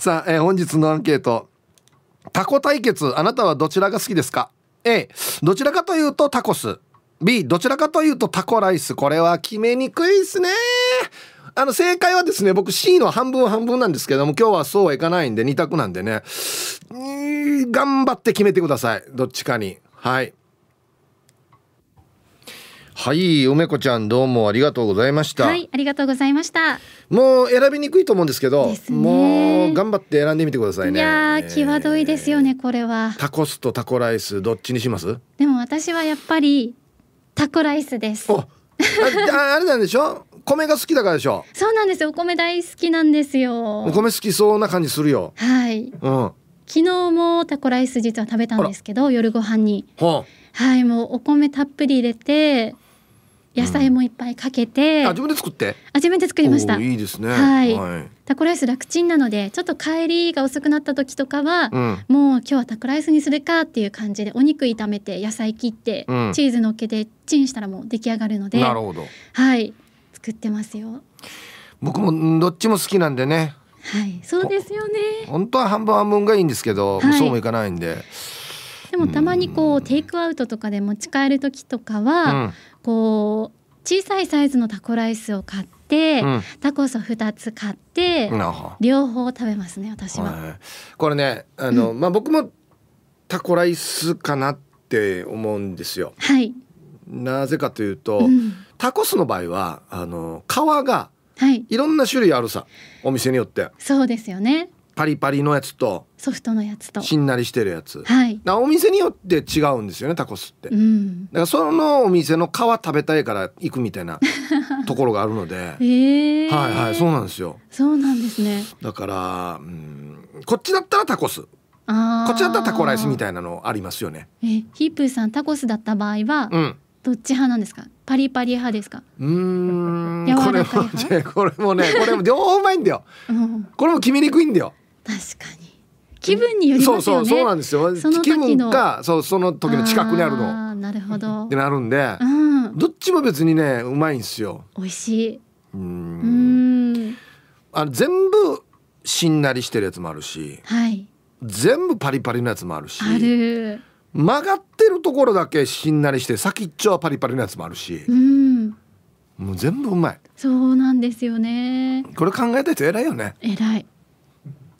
さあ、えー、本日のアンケート。タコ対決、あなたはどちらが好きですか ?A、どちらかというとタコス。B、どちらかというとタコライス。これは決めにくいっすね。あの、正解はですね、僕 C の半分半分なんですけども、今日はそうはいかないんで、2択なんでね。頑張って決めてください。どっちかに。はい。はい梅子ちゃんどうもありがとうございましたはいありがとうございましたもう選びにくいと思うんですけどもう頑張って選んでみてくださいねいやー際どいですよねこれはタコスとタコライスどっちにしますでも私はやっぱりタコライスですあ あれなんでしょ米が好きだからでしょそうなんですよお米大好きなんですよお米好きそうな感じするよはい、うん、昨日もタコライス実は食べたんですけど夜ご飯に、はいもうお米たっぷり入れて野菜もいっぱいかけて、うん、あ自分で作ってあ自分で作りましたいいですねはい、はい、タコライス楽ちんなのでちょっと帰りが遅くなった時とかは、うん、もう今日はタコライスにするかっていう感じでお肉炒めて野菜切って、うん、チーズのっけてチンしたらもう出来上がるのでなるほどはい作ってますよ僕もどっちも好きなんでねはいそうですよね本当は半分半分がいいんですけど、はい、そうもいかないんででもたまにこうテイクアウトとかで持ち帰る時とかは、うん、こう小さいサイズのタコライスを買って、うん、タコスを2つ買って両方食べますね私は、はい、これねあの、うん、まあ僕もタコライスかなって思うんですよ。はいなぜかというと、うん、タコスの場合はあの皮が、はい、いろんな種類あるさお店によってそうですよねパリパリのやつとソフトのやつとしんなりしてるやつ、はい、お店によって違うんですよねタコスって、うん、だからそのお店の皮食べたいから行くみたいな ところがあるので、えー、はいはいそうなんですよそうなんですねだからうんこっちだったらタコスあこっちだったらタコライスみたいなのありますよねえヒープーさんタコスだった場合は、うん、どっち派なんですかパリパリ派ですかうんこれもこれもねこれも両方うまいんだよ、うん、これも決めにくいんだよ確かに気分によりますよね。そうそうそうなんですよ。その時の気分かそうその時の近くにあるの。なるほど。ってなるんで、うん、どっちも別にねうまいんですよ。美味しい。うんうんあ全部しんなりしてるやつもあるし、はい、全部パリパリのやつもあるし。ある。曲がってるところだけしんなりして先っちょはパリパリのやつもあるし、うん、もう全部うまいそうなんですよねこれ考えた人偉いよね偉い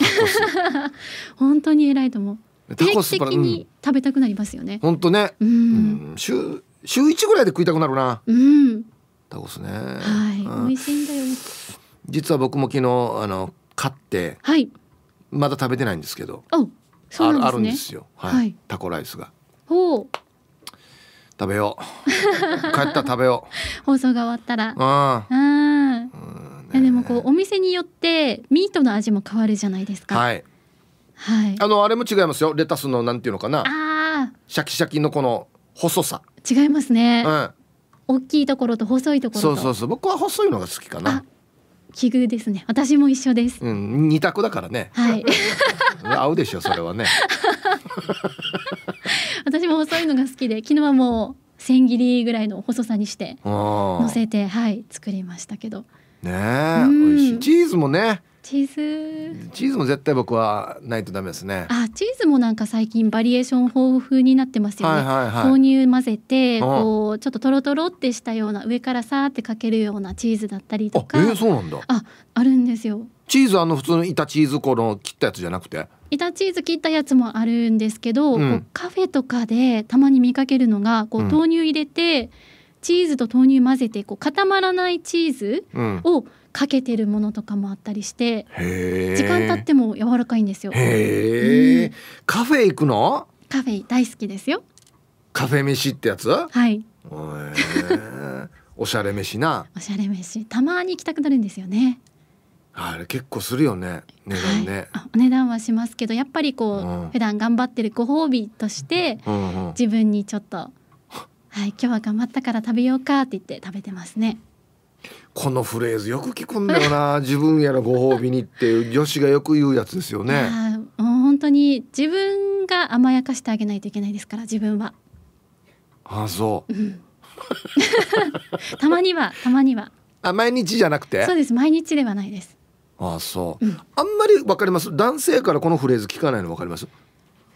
本当に偉いと思う定期的に食べたくなりますよね、本当ね、うん、週週一ぐらいで食いたくなるな、うん、タコスねはい、美味しいんだよ実は僕も昨日あの買ってはいまだ食べてないんですけどおそうなんですねあるんですよ、はい、はい、タコライスがほう食べよう帰ったら食べよう 放送が終わったらああねでもこうお店によってミートの味も変わるじゃないですかはい、はい、あのあれも違いますよレタスのなんていうのかなあシャキシャキのこの細さ違いますね、うん、大きいところと細いところそうそうそう僕は細いのが好きかな奇遇ですね私も一緒です、うん、二択だからねはい 合うでしょそれはね 私も細いのが好きで昨日はもう千切りぐらいの細さにして乗せてはい作りましたけどね美味しいチーズもねチーズチーズも絶対僕はないとダメですねあチーズもなんか最近バリエーション豊富になってますよね、はいはいはい、豆乳混ぜてこうちょっととろとろってしたような上からさーってかけるようなチーズだったりとかあ、えー、そうなんだああるんですよチーズあの普通の板チーズこの切ったやつじゃなくて板チーズ切ったやつもあるんですけど、うん、こうカフェとかでたまに見かけるのがこう豆乳入れて、うんチーズと豆乳混ぜてこう固まらないチーズをかけてるものとかもあったりして、うん、時間経っても柔らかいんですよ。へえ、うん、カフェ行くの？カフェ大好きですよ。カフェ飯ってやつ？はい。おしゃれ飯な。おしゃれ飯、たまに行きたくなるんですよね。あれ結構するよね値段ね、はい、お値段はしますけどやっぱりこう、うん、普段頑張ってるご褒美として、うんうん、自分にちょっとはい今日は頑張ったから食べようかって言って食べてますねこのフレーズよく聞くんだよな 自分やらご褒美にって女子がよく言うやつですよねもう本当に自分が甘やかしてあげないといけないですから自分はあそう、うん、たまにはたまにはあ毎日じゃなくてそうです毎日ではないですあそう、うん、あんまりわかります男性からこのフレーズ聞かないのわかります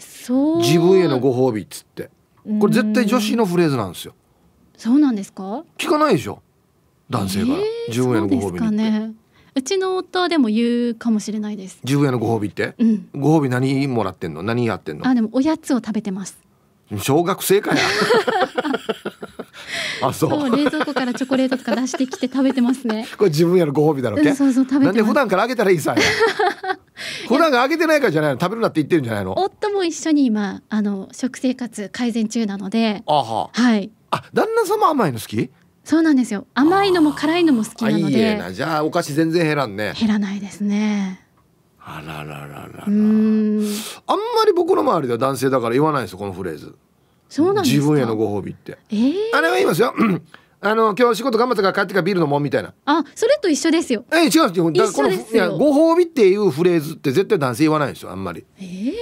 そう自分へのご褒美っつってこれ絶対女子のフレーズなんですよそうなんですか聞かないでしょ男性が自分へのご褒美ね、うちの夫はでも言うかもしれないです自分へのご褒美って、うん、ご褒美何もらってんの何やってんのあでもおやつを食べてます小学生かや あそう冷蔵庫からチョコレートとか出してきて食べてますねこれ自分やのご褒美だろうけ、うん、そうそう食べなんで普段からあげたらいいさ 普段があげてないからじゃないの食べるなって言ってるんじゃないの夫も一緒に今あの食生活改善中なのであは、はい、あ旦那様甘いの好きそうなんですよ甘いのも辛いのも好きなのでじゃあお菓子全然減らんね減らないですねあらららららあんまり僕の周りでは男性だから言わないですよこのフレーズそうなん自分へのご褒美って、えー、あれは言いますよ あの今日仕事頑張ったから帰ってからビール飲もうみたいなあそれと一緒ですよえ違う違うこのいやご褒美っていうフレーズって絶対男性言わないですよあんまりえー、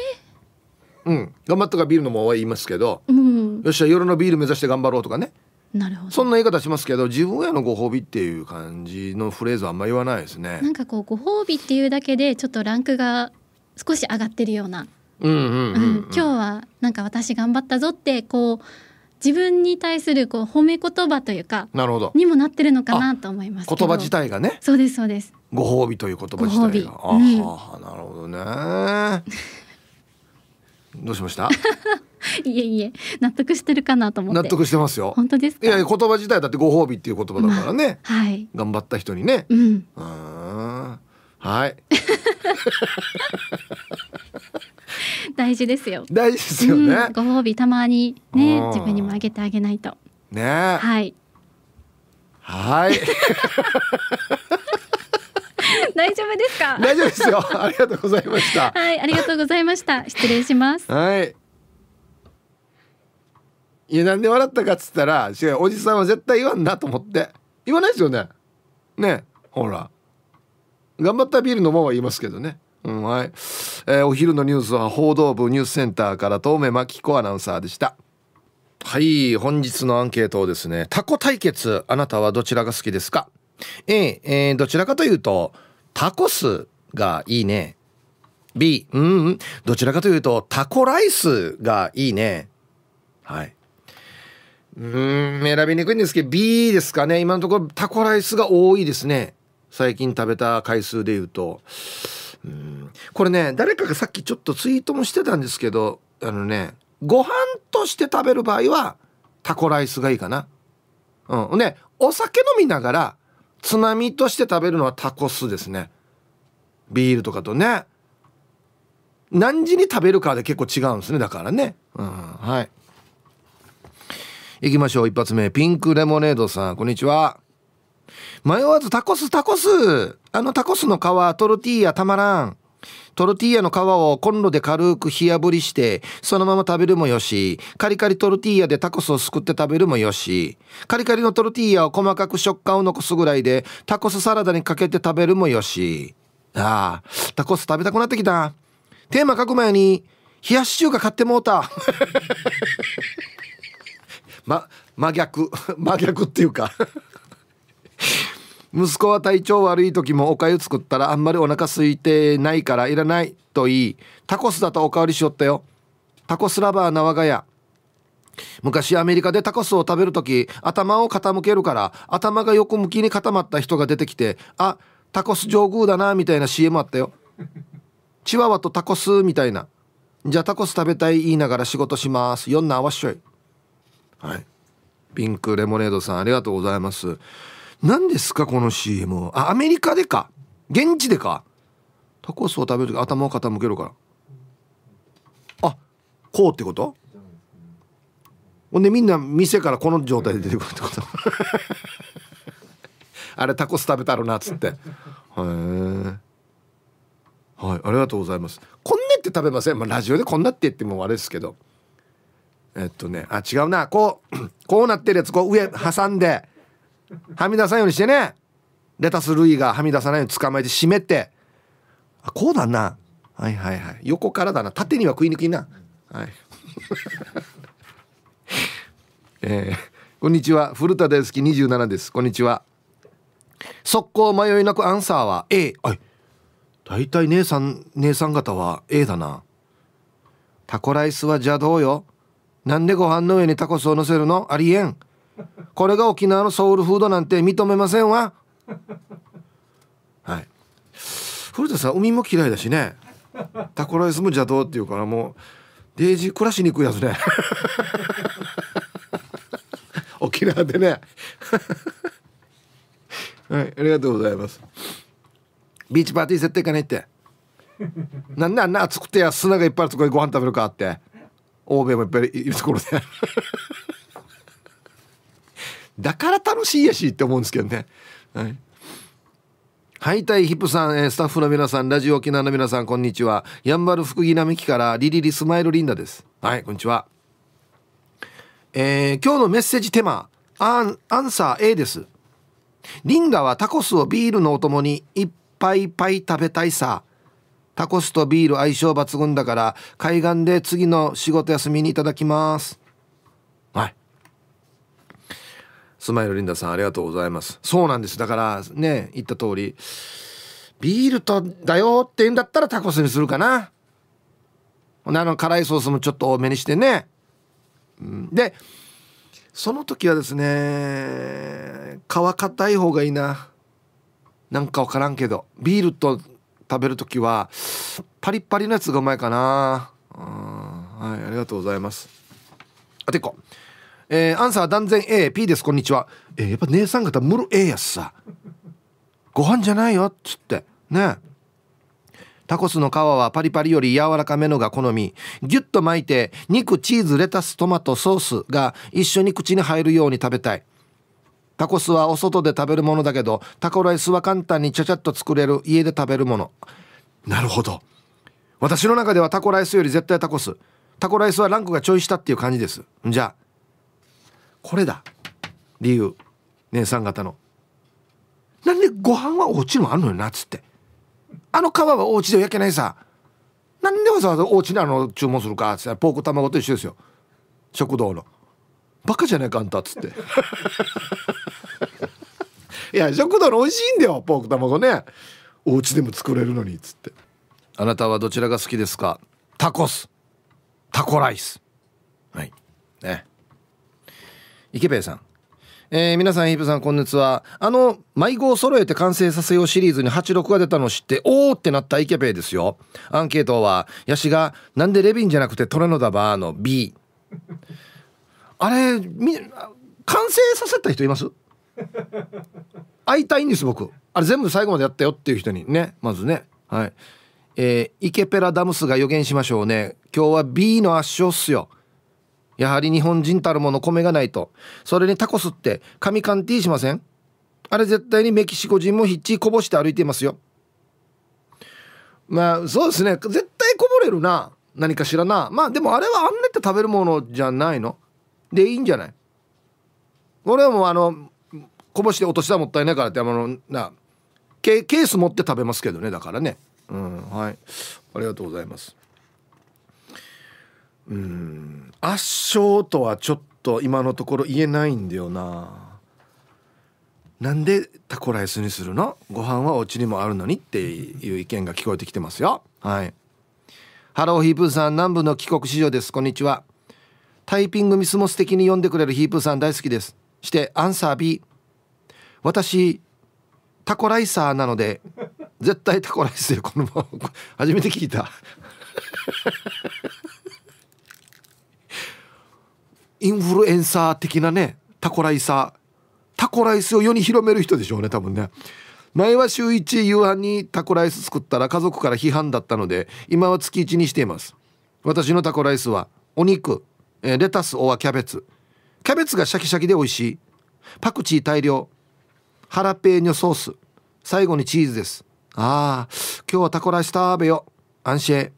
うん頑張ったからビール飲もうは言いますけど、うん、よっしゃ夜のビール目指して頑張ろうとかねなるほどそんな言い方しますけど自分へのご褒美っていう感じのフレーズはあんま言わないですねなんかこうご褒美っていうだけでちょっとランクが少し上がってるような今日はなんか私頑張ったぞってこう自分に対するこう褒め言葉というかなるほどにもなってるのかなと思います言葉自体がねそうですそうですご褒美という言葉自体があ、うん、なるほどねどうしました いえいえ納得してるかなと思納得してますよ本当ですいや言葉自体だってご褒美っていう言葉だからね、まあ、はい、頑張った人にねうんはい 大事ですよ大事ですよね、うん、ご褒美たまにね自分にもあげてあげないとねはいはい 大丈夫ですか大丈夫ですよありがとうございました はいありがとうございました失礼しますはいいやなんで笑ったかっつったらおじさんは絶対言わんなと思って言わないですよねねほら頑張ったビール飲もうは言いますけどねうんはい、えー、お昼のニュースは報道部ニュースセンターから遠目真紀子アナウンサーでしたはい本日のアンケートをですねタコ対決あなたはどちらが好きですか A、えー、どちらかというとタコスがいいね B うん、うん、どちらかというとタコライスがいいねはいうん選びにくいんですけど B ですかね今のところタコライスが多いですね最近食べた回数でいうとうんこれね誰かがさっきちょっとツイートもしてたんですけどあのねご飯として食べる場合はタコライスがいいかな。うん、ねお酒飲みながらつまみとして食べるのはタコスですね。ビールとかとね何時に食べるかで結構違うんですねだからね。うん、はい行きましょう一発目ピンクレモネードさんこんにちは。迷わずタコスタコスあのタコスの皮トルティーヤたまらんトルティーヤの皮をコンロで軽く火炙りしてそのまま食べるもよしカリカリトルティーヤでタコスをすくって食べるもよしカリカリのトルティーヤを細かく食感を残すぐらいでタコスサラダにかけて食べるもよしああタコス食べたくなってきたテーマ書く前に冷やし中華買ってもうた ま真逆真逆っていうか息子は体調悪い時もおかゆ作ったらあんまりお腹空いてないからいらないと言いタコスだとおかわりしよったよタコスラバーな我が家昔アメリカでタコスを食べる時頭を傾けるから頭が横向きに固まった人が出てきてあタコス上宮だなみたいな CM あったよチワワとタコスみたいなじゃあタコス食べたい言いながら仕事しますよんなあわっしょいはいピンクレモネードさんありがとうございます何ですかこの CM あアメリカでか現地でかタコスを食べる時頭を傾けるからあこうってことほんでみんな店からこの状態で出てくるってこと あれタコス食べたろなっつってへえはい、ありがとうございます。こんなって食べません。まあ、ラジオでこんなって言ってもあれですけど。えっとね、あ、違うな。こう、こうなってるやつ、こう上挟んで、はみ出さんようにしてねレタス類がはみ出さないように捕まえて湿ってあこうだなはいはいはい横からだな縦には食いにくいなはい えー、こんにちは古田大好き27ですこんにちは速攻迷いなくアンサーは A はい大体姉さん姉さん方は A だなタコライスは邪道よなんでご飯の上にタコスを乗せるのありえん これが沖縄のソウルフードなんて認めませんわはい古田さん海も嫌いだしねタコライスも邪道っていうからもうデイジー暮らしにくいやつね 沖縄でね はいありがとうございますビーチパーティー設定かねってなんであんな暑くて砂がいっぱいあるとこでご飯食べるかって欧米もいっぱいいるところでだから楽しいやしって思うんですけどねはいはい、タイヒップさん、えスタッフの皆さん、ラジオ沖縄の皆さん、こんにちは。やんばる福木並木からリリリスマイルリンダです。はい、こんにちは。えー、今日のメッセージテーマ、アンアンサー A です。リンダはタコスをビールのお供にいっぱいいっぱい食べたいさ。タコスとビール相性抜群だから、海岸で次の仕事休みにいただきます。はい。スマイルリンダさんありがとうございますそうなんですだからね言った通りビールとだよって言うんだったらタコスにするかなほんあの辛いソースもちょっと多めにしてね、うん、でその時はですね皮硬い方がいいななんか分からんけどビールと食べる時はパリッパリのやつがうまいかなうんはいありがとうございますあてっこえー、アンサー断然 A、P です、こんにちは。えー、やっぱ姉さん方、むえ A やっさ。ご飯じゃないよ、っつって。ねタコスの皮はパリパリより柔らかめのが好み。ギュッと巻いて、肉、チーズ、レタス、トマト、ソースが一緒に口に入るように食べたい。タコスはお外で食べるものだけど、タコライスは簡単にちゃちゃっと作れる家で食べるもの。なるほど。私の中ではタコライスより絶対タコス。タコライスはランクがちょい下っていう感じです。じゃあ、これだ理由姉さん方のなんでご飯はお家にもあるのよつってあの皮はお家で焼けないさなんでわざわざお家にあの注文するかっつってポーク卵と一緒ですよ食堂のバカじゃないかあんたっつって いや食堂の美味しいんだよポーク卵ねお家でも作れるのにっつってあなたはどちらが好きですかタコスタコライスはいね池平さんえー、皆さん、イーブさん、今月は。あの、迷子を揃えて完成させようシリーズに86が出たの知って、おーってなったイケペイですよ。アンケートは、ヤシが、なんでレビンじゃなくてトラノダバーの B。あれ、み、完成させた人います会いたいんです、僕。あれ全部最後までやったよっていう人にね、まずね。はい。えー、イケペラダムスが予言しましょうね。今日は B の圧勝っすよ。やはり日本人たるもの米がないとそれにタコスって紙カンティーしませんあれ絶対にメキシコ人もひっちこぼして歩いていますよまあそうですね絶対こぼれるな何かしらなまあでもあれはあんねって食べるものじゃないのでいいんじゃない俺はもうあのこぼして落としたらもったいないからってあのなケース持って食べますけどねだからねうんはいありがとうございます圧勝とはちょっと今のところ言えないんだよななんでタコライスにするのご飯はお家にもあるのにっていう意見が聞こえてきてますよはいハローヒープーさん南部の帰国市場ですこんにちはタイピングミスも素敵に読んでくれるヒープーさん大好きですしてアンサー B 私タコライサーなので絶対タコライスよこのまま初めて聞いたインフルエンサー的なねタコライサータコライスを世に広める人でしょうね多分ね前は週1夕飯にタコライス作ったら家族から批判だったので今は月1にしています私のタコライスはお肉レタスおはキャベツキャベツがシャキシャキで美味しいパクチー大量ハラペーニョソース最後にチーズですあー今日はタコライス食べよ安心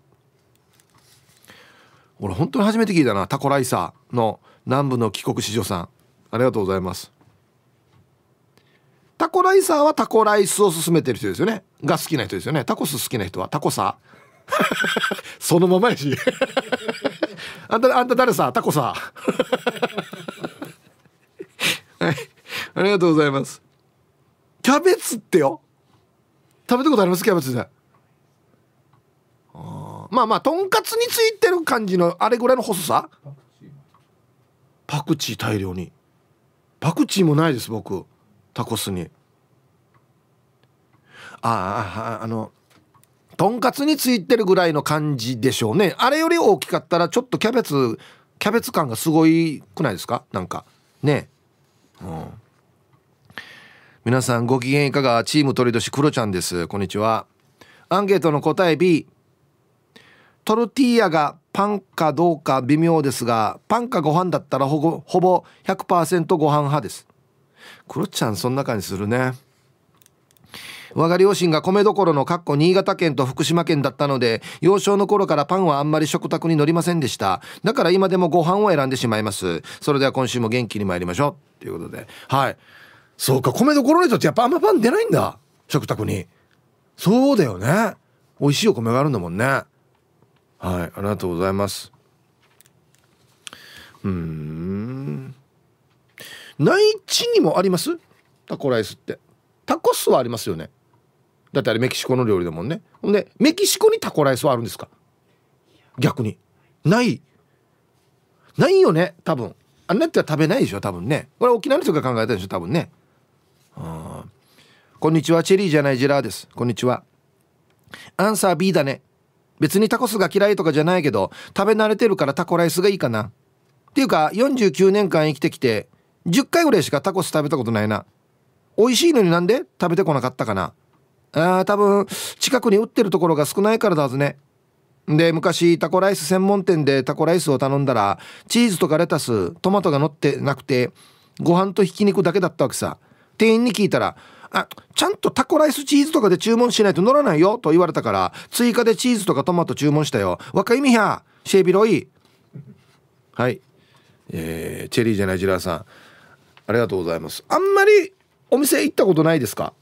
俺本当に初めて聞いたなタコライサーの南部の帰国子女さんありがとうございますタコライサーはタコライスを勧めてる人ですよねが好きな人ですよねタコス好きな人はタコサ そのままやし あんたあんた誰さタコサ、はいありがとうございますキャベツってよ食べたことありますキャベツでまあまあとんかつについてる感じのあれぐらいの細さパクチー大量にパクチーもないです僕タコスにあああのとんかつについてるぐらいの感じでしょうねあれより大きかったらちょっとキャベツキャベツ感がすごいくないですかなんかねうん皆さんご機嫌いかがチーム鳥年クロちゃんですこんにちはアンケートの答え B トルティーヤがパンかどうか微妙ですがパンかご飯だったらほぼほぼ100%ご飯派ですクロちゃんそんな感じするね我が両親が米どころのかっこ新潟県と福島県だったので幼少の頃からパンはあんまり食卓に乗りませんでしただから今でもご飯を選んでしまいますそれでは今週も元気に参りましょうということではいそうか米どころの人ってやっぱあんまパン出ないんだ食卓にそうだよね美味しいお米があるんだもんねはいありがとうございますうん内地にもありますタコライスってタコスはありますよねだってあれメキシコの料理だもんねほんでメキシコにタコライスはあるんですか逆にないないよね多分あんなっては食べないでしょ多分ねこれ沖縄の人が考えたでしょ多分ねこんにちはチェリーじゃないジェラーですこんにちはアンサー B だね別にタコスが嫌いとかじゃないけど食べ慣れてるからタコライスがいいかなっていうか49年間生きてきて10回ぐらいしかタコス食べたことないな美味しいのになんで食べてこなかったかなあー多分近くに売ってるところが少ないからだはずねで昔タコライス専門店でタコライスを頼んだらチーズとかレタストマトが乗ってなくてご飯とひき肉だけだったわけさ店員に聞いたらあちゃんとタコライスチーズとかで注文しないと乗らないよと言われたから追加でチーズとかトマト注文したよ若いみゃ、シェビロイはいえー、チェリーじゃないジラーさんありがとうございますあんまりお店行ったことないですか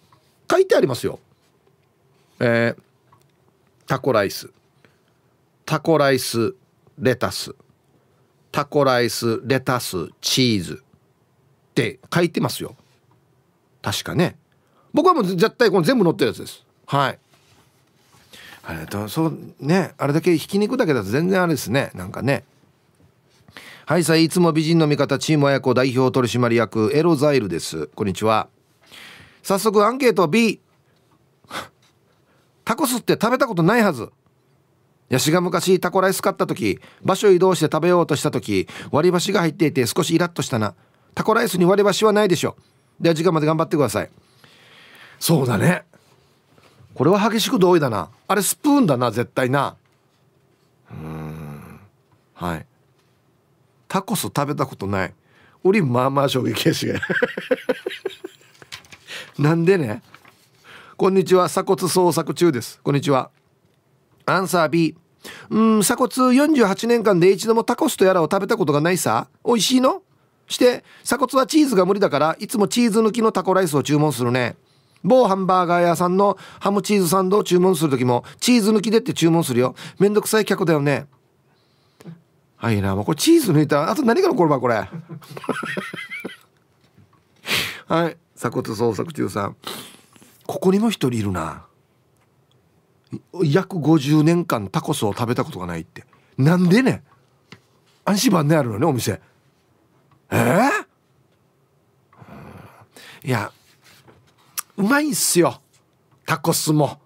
書いてありますよえー、タコライスタコライスレタスタコライスレタスチーズって書いてますよ確かね僕はもう絶対この全部乗ってるやつですはいあれとそうねあれだけひき肉だけだと全然あれですねなんかねはいさいつも美人の味方チーム親子代表取締役エロザイルですこんにちは早速アンケート B タコスって食べたことないはずヤシが昔タコライス買った時場所移動して食べようとした時割り箸が入っていて少しイラッとしたなタコライスに割り箸はないでしょでは時間まで頑張ってくださいそうだねこれは激しく同意だなあれスプーンだな絶対なうんはいタコス食べたことない俺まあまあ衝撃やしがなんでねこんにちは鎖骨捜索中ですこんにちはアンサー B うん鎖骨48年間で一度もタコスとやらを食べたことがないさ美味しいのして鎖骨はチーズが無理だからいつもチーズ抜きのタコライスを注文するね某ハンバーガー屋さんのハムチーズサンドを注文する時もチーズ抜きでって注文するよめんどくさい客だよねはいなもうこれチーズ抜いたあと何が残るばこれ はい鎖骨捜索中さんここにも一人いるな約50年間タコスを食べたことがないってなんでね安心版であるのねお店ええー、いやうまいんすよタコスも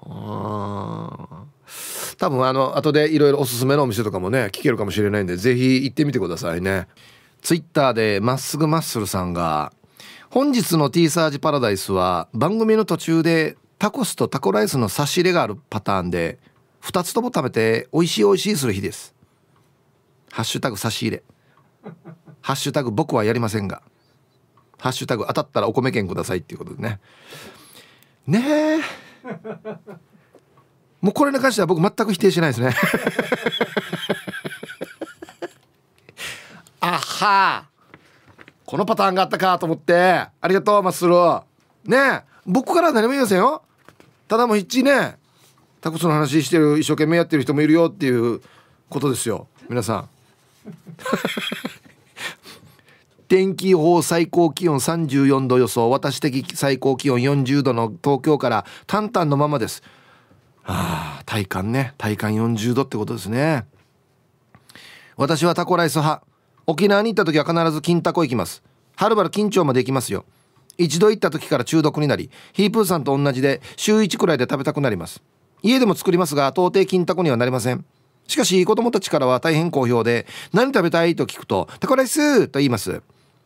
多分あの後でいろいろおすすめのお店とかもね聞けるかもしれないんでぜひ行ってみてくださいねツイッターでまっすぐマッスルさんが「本日の T サージパラダイスは番組の途中でタコスとタコライスの差し入れがあるパターンで2つとも食べて美味しい美味しいする日です」「ハッシュタグ差し入れ」「ハッシュタグ僕はやりませんが」ハッシュタグ当たったらお米券くださいっていうことでね。ねえ。もうこれに関しては僕全く否定しないですね。あはこのパターンがあったかと思って、ありがとう、マッスル。ねえ、僕からは何も言いませんよ。ただもう一ね、タコスの話してる、一生懸命やってる人もいるよっていうことですよ。皆さん。天気予報最高気温34度予想私的最高気温40度の東京から淡々のままですあ体感ね体感40度ってことですね私はタコライス派沖縄に行った時は必ず金タコ行きますはるばる緊張まで行きますよ一度行った時から中毒になりヒープーさんと同じで週1くらいで食べたくなります家でも作りますが到底金タコにはなりませんしかし子供たちからは大変好評で何食べたいと聞くとタコライスと言います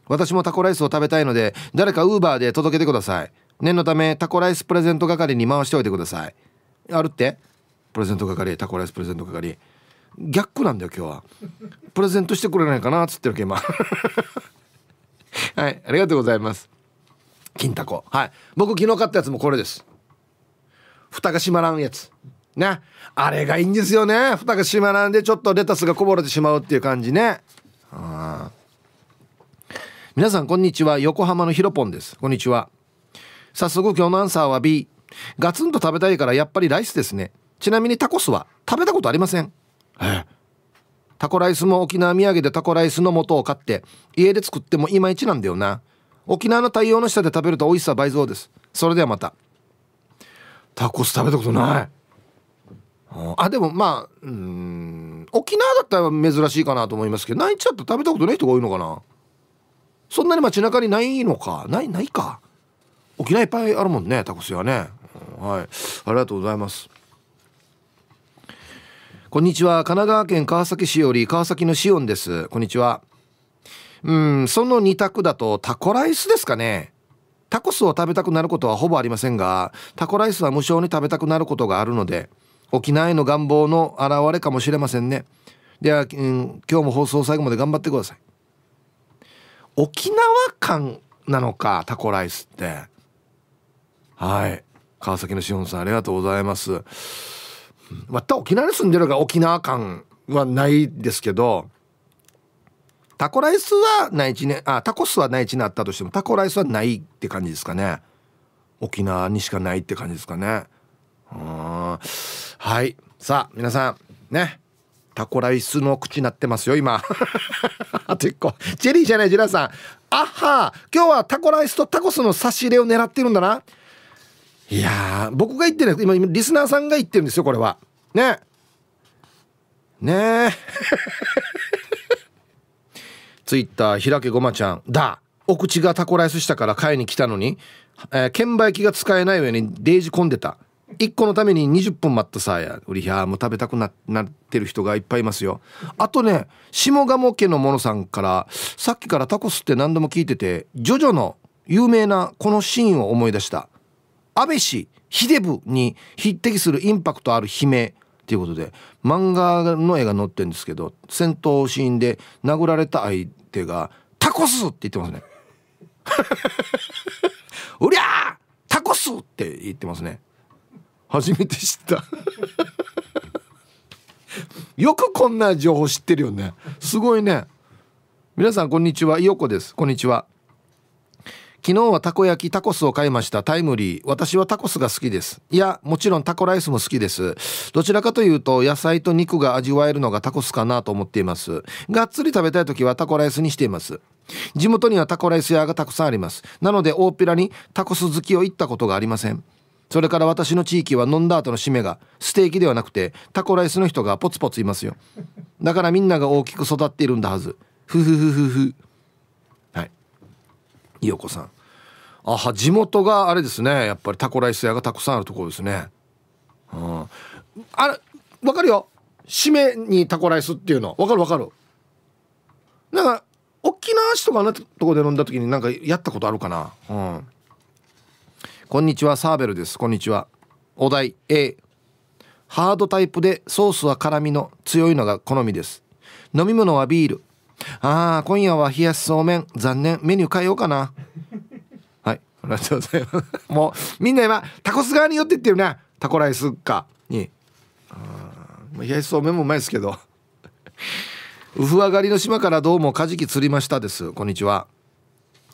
私もタコライスを食べたいので誰かウーバーで届けてください念のためタコライスプレゼント係に回しておいてくださいあるってプレゼント係タコライスプレゼント係逆なんだよ今日はプレゼントしてくれないかなっつってるけ今 はいありがとうございます金タコはい僕昨日買ったやつもこれです蓋が閉まらんやつねあれがいいんですよね蓋が閉まらんでちょっとレタスがこぼれてしまうっていう感じねああ皆さんこんにちは横浜のひろぽんですこんにちは早速今日のアンサーは B ガツンと食べたいからやっぱりライスですねちなみにタコスは食べたことありません、え、タコライスも沖縄土産でタコライスの素を買って家で作ってもいまいちなんだよな沖縄の太陽の下で食べると美味しさ倍増ですそれではまたタコス食べたことないあでもまあうん沖縄だったら珍しいかなと思いますけど内地だったら食べたことない人が多いのかなそんなに街中にないのかないないか沖縄いっぱいあるもんねタコスはね、うん、はいありがとうございますこんにちは神奈川県川崎市より川崎のシオンですこんにちはうんその2択だとタコライスですかねタコスを食べたくなることはほぼありませんがタコライスは無償に食べたくなることがあるので沖縄への願望の表れかもしれませんねでは、うん、今日も放送最後まで頑張ってください沖縄感なのかタコライスってはい川崎のしおんさんありがとうございますまた沖縄に住んでるから沖縄感はないですけどタコライスは内地ねあタコスは内地にあったとしてもタコライスはないって感じですかね沖縄にしかないって感じですかねうんはいさあ皆さんねタコライスの口なってますよ、今。あと1個。チェリーじゃない、ジュラさん。あっは今日はタコライスとタコスの差し入れを狙ってるんだな。いや僕が言ってる今、今、リスナーさんが言ってるんですよ、これは。ね。ねえ。ツイッター、開けごまちゃん。だ。お口がタコライスしたから買いに来たのに、えー、券売機が使えない上にデイジ込んでた。1個のために20分待ったさやうりひゃーも食べたくななってる人がいっぱいいますよあとね下鴨家のものさんからさっきからタコスって何度も聞いててジョジョの有名なこのシーンを思い出した安倍氏秀部に匹敵するインパクトある悲鳴っていうことで漫画の絵が載ってるんですけど戦闘シーンで殴られた相手が「タコス!」って言ってますね。うりゃータコスって言ってますね。初めて知ったよくこんな情報知ってるよねすごいね皆さんこんにちはいよこですこんにちは昨日はたこ焼きタコスを買いましたタイムリー私はタコスが好きですいやもちろんタコライスも好きですどちらかというと野菜と肉が味わえるのがタコスかなと思っていますがっつり食べたい時はタコライスにしています地元にはタコライス屋がたくさんありますなので大っぴらにタコス好きを言ったことがありませんそれから私の地域は飲んだ後の締めがステーキではなくてタコライスの人がポツポツいますよだからみんなが大きく育っているんだはずふふふふふはいいよこさんあは地元があれですねやっぱりタコライス屋がたくさんあるところですねうんあれわかるよ締めにタコライスっていうのわかるわかるなんか沖縄市とかのとこで飲んだ時になんかやったことあるかなうんこんにちはサーベルですこんにちはお題 A ハードタイプでソースは辛みの強いのが好みです飲み物はビールああ今夜は冷やしそうめん残念メニュー変えようかなはいありがとうございますもうみんな今タコス側に寄ってってるなタコライスかに冷やしそうめんもうまいですけど ウフ上がりの島からどうもカジキ釣りましたですこんにちは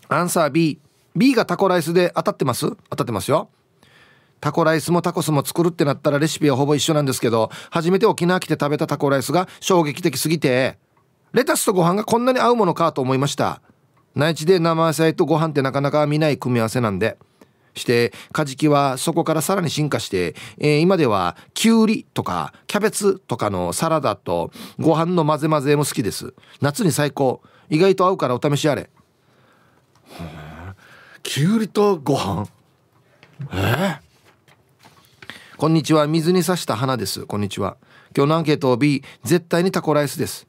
アンサー B B がタコライスで当たってます当たってますよタコライスもタコスも作るってなったらレシピはほぼ一緒なんですけど初めて沖縄来て食べたタコライスが衝撃的すぎてレタスとご飯がこんなに合うものかと思いました内地で生野菜とご飯ってなかなか見ない組み合わせなんでしてカジキはそこからさらに進化して、えー、今ではきゅうりとかキャベツとかのサラダとご飯の混ぜ混ぜも好きです夏に最高意外と合うからお試しあれきゅうりとご飯えー、こんにちは水に刺した花ですこんにちは今日のアンケートを B 絶対にタコライスです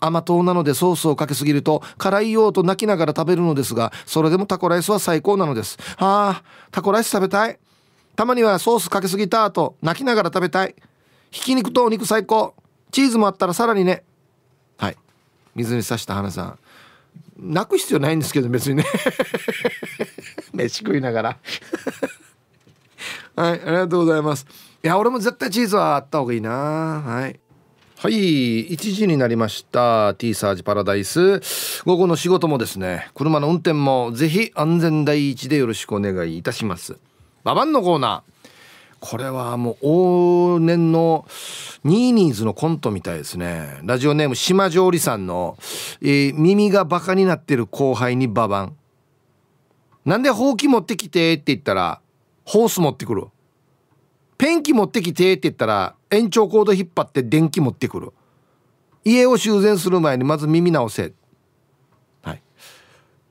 甘党なのでソースをかけすぎると辛いようと泣きながら食べるのですがそれでもタコライスは最高なのですあタコライス食べたいたまにはソースかけすぎた後泣きながら食べたいひき肉とお肉最高チーズもあったらさらにねはい水に刺した花さん泣く必要ないんですけど別にね飯食いながらはいありがとうございますいや俺も絶対チーズはあった方がいいなはいはい1時になりましたティーサージパラダイス午後の仕事もですね車の運転もぜひ安全第一でよろしくお願いいたしますババンのコーナーこれはもう往年のニーニーズのコントみたいですねラジオネーム島上里さんの、えー、耳がバカになってる後輩にババンなんでほうき持ってきてって言ったら、ホース持ってくる。ペンキ持ってきてって言ったら、延長コード引っ張って電気持ってくる。家を修繕する前にまず耳直せ。はい。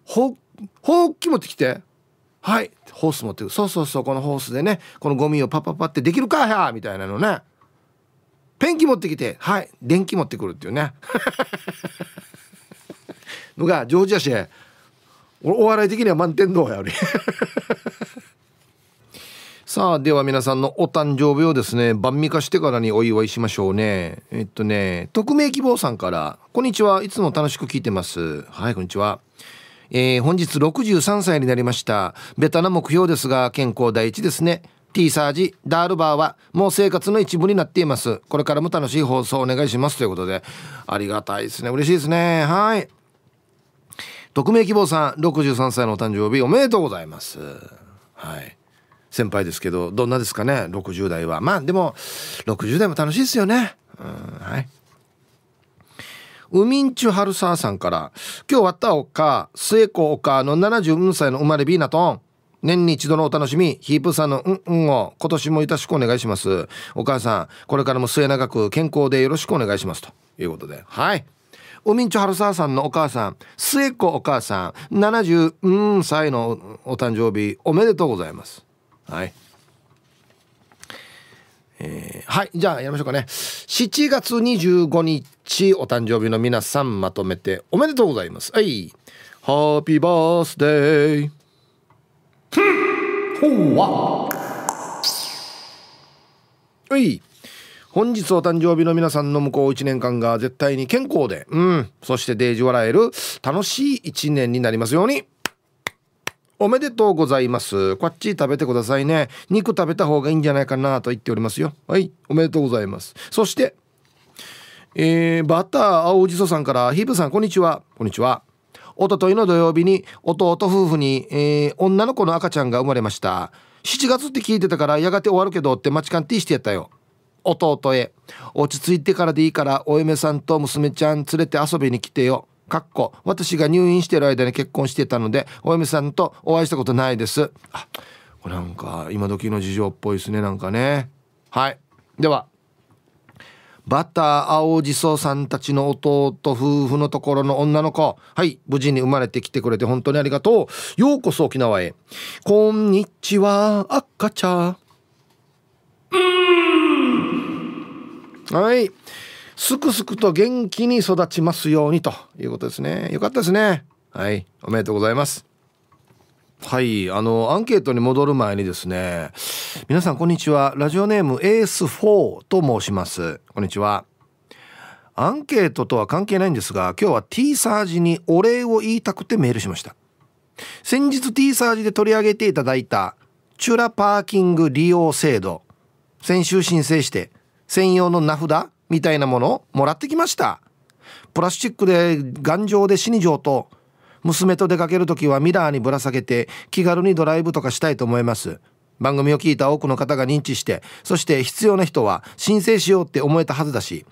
ほ、ほうき持ってきて。はい。ホース持ってくる。そうそうそう、このホースでね、このゴミをパパパってできるかやみたいなのね。ペンキ持ってきて、はい、電気持ってくるっていうね。のが、ジョージア市。お笑い的には満点どうやる さあでは皆さんのお誕生日をですね晩味化してからにお祝いしましょうねえっとね匿名希望さんから「こんにちはいつも楽しく聞いてます」はいこんにちはえー、本日63歳になりましたベタな目標ですが健康第一ですね T サージダールバーはもう生活の一部になっていますこれからも楽しい放送お願いしますということでありがたいですね嬉しいですねはい匿名希望さん63歳のお誕生日おめでとうございますはい先輩ですけどどんなですかね60代はまあでも60代も楽しいですよねうんはいウミンチュハルサーさんから「今日わったおか末子おかの74歳の生まれビーナトン」年に一度のお楽しみヒープさんのうんうんを今年もよろしくお願いしますお母さんこれからも末永く健康でよろしくお願いしますということではいおみんちょはるささんのお母さん、末っ子お母さん、70、歳のお誕生日、おめでとうございます。はい。えー、はい、じゃあやりましょうかね。7月25日、お誕生日の皆さんまとめておめでとうございます。はい。ハッピーバースデー。ふんほうわ。はい。本日お誕生日の皆さんの向こう1年間が絶対に健康で、うん、そしてデージ笑える楽しい1年になりますように。おめでとうございます。こっち食べてくださいね。肉食べた方がいいんじゃないかなと言っておりますよ。はい、おめでとうございます。そして、えー、バター青じそさんから、ヒープさん、こんにちは。こんにちは。おとといの土曜日に弟夫婦に、えー、女の子の赤ちゃんが生まれました7月って聞いてたからやがて終わるけどって待ち勘ティーしてやったよ弟へ落ち着いてからでいいからお嫁さんと娘ちゃん連れて遊びに来てよかっこ私が入院してる間に結婚してたのでお嫁さんとお会いしたことないですあこれなんか今時の事情っぽいですねなんかねはいではバター青じそさんたちの弟夫婦のところの女の子はい無事に生まれてきてくれて本当にありがとうようこそ沖縄へこんにちは赤ちゃんうんはいすくすくと元気に育ちますようにということですねよかったですねはいおめでとうございますはいあのアンケートに戻る前にですね皆さんこんにちはラジオネームエース4と申しますこんにちはアンケートとは関係ないんですが今日は T サージにお礼を言いたくてメールしました先日 T サージで取り上げていただいたチュラパーキング利用制度先週申請して専用の名札みたいなものをもらってきましたプラスチックで頑丈で死に上等娘と出かける時はミラーにぶら下げて気軽にドライブとかしたいと思います番組を聞いた多くの方が認知してそして必要な人は申請しようって思えたはずだし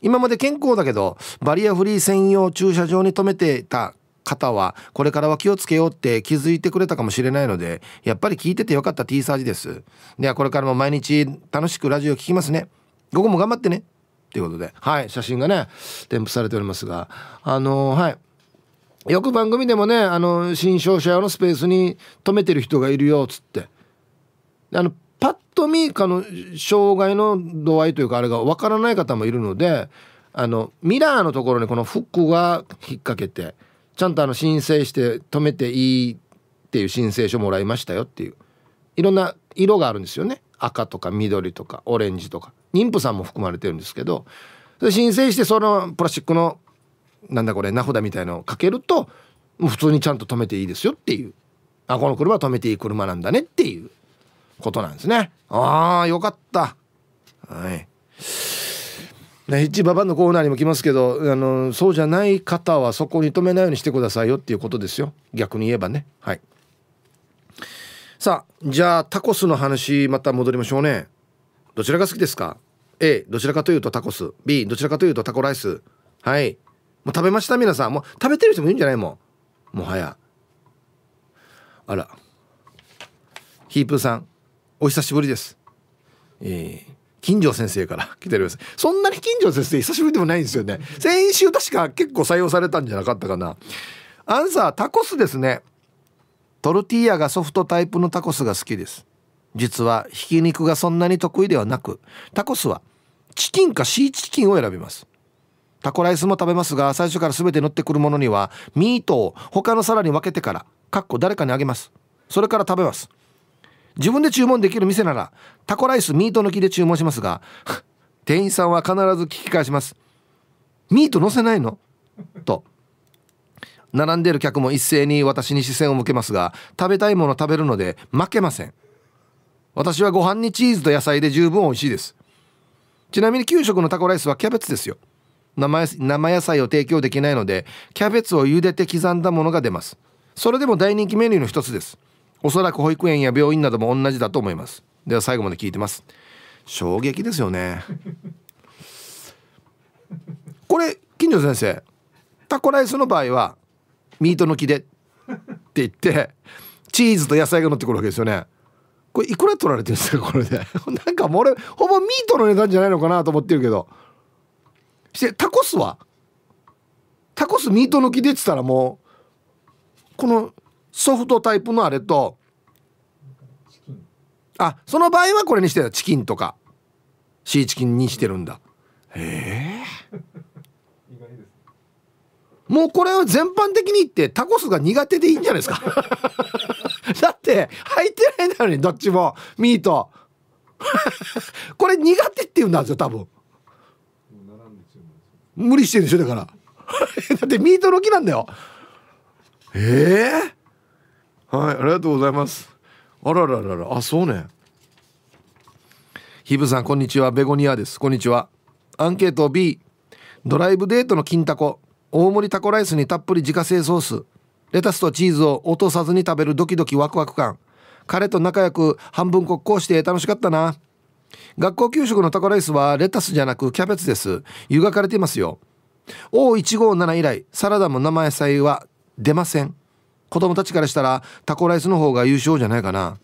今まで健康だけどバリアフリー専用駐車場に停めてた方はこれからは気をつけようって気づいてくれたかもしれないのでやっぱり聞いててよかった T サージですではこれからも毎日楽しくラジオ聴きますね午後も頑張ってねということではい写真がね添付されておりますがあのー、はいよく番組でもねあの新商社用のスペースに止めてる人がいるよっつってあのパッと見かの障害の度合いというかあれがわからない方もいるのであのミラーのところにこのフックが引っ掛けてちゃんとあの申請して止めていいっていう申請書もらいましたよっていういろんな色があるんですよね。赤とか緑とかオレンジとか妊婦さんも含まれてるんですけど申請してそのプラスチックのなんだこれ名札みたいのをかけるともう普通にちゃんと止めていいですよっていうあこの車は止めていい車なんだねっていうことなんですねああよかったはいね、一ババのコーナーにも来ますけどあのそうじゃない方はそこに止めないようにしてくださいよっていうことですよ逆に言えばねはいさあじゃあタコスの話また戻りましょうねどちらが好きですか A どちらかというとタコス B どちらかというとタコライスはいもう食べました皆さんもう食べてる人もいるんじゃないもんもはやあらヒープーさんお久しぶりですえー、金城先生から 来ております。そんなに金城先生久しぶりでもないんですよね先週確か結構採用されたんじゃなかったかなアンサータコスですねトルティーヤがソフトタイプのタコスが好きです実はひき肉がそんなに得意ではなくタコスはチキンかシーチキンを選びますタコライスも食べますが最初から全て乗ってくるものにはミートを他の皿に分けてからかっこ誰かにあげますそれから食べます自分で注文できる店ならタコライスミート抜きで注文しますが 店員さんは必ず聞き返しますミート乗せないのと並んでいる客も一斉に私に視線を向けますが食べたいもの食べるので負けません私はご飯にチーズと野菜で十分美味しいですちなみに給食のタコライスはキャベツですよ生野菜を提供できないのでキャベツを茹でて刻んだものが出ますそれでも大人気メニューの一つですおそらく保育園や病院なども同じだと思いますでは最後まで聞いてます衝撃ですよねこれ金城先生タコライスの場合はミートの木で」って言ってチーズと野菜が乗ってくるわけですよねこれいくら取られてるんですかこれで なんかもう俺ほぼミートの値段じゃないのかなと思ってるけどしてタコスはタコスミート抜きでって言ったらもうこのソフトタイプのあれとあその場合はこれにしてチキンとかシーチキンにしてるんだへえもうこれを全般的に言ってタコスが苦手でいいんじゃないですか だって入ってないんだよねどっちもミート これ苦手って言うんだよ多分無理してるでしょだから だってミートの木なんだよええー、はいありがとうございますあららららあそうねヒブさんこんにちはベゴニアですこんにちはアンケート B ドライブデートの金タコ大盛りタコライスにたっぷり自家製ソースレタスとチーズを落とさずに食べるドキドキワクワク感彼と仲良く半分国交して楽しかったな学校給食のタコライスはレタスじゃなくキャベツです湯がかれていますよ O157 以来サラダも生野菜は出ません子供たちからしたらタコライスの方が優勝じゃないかな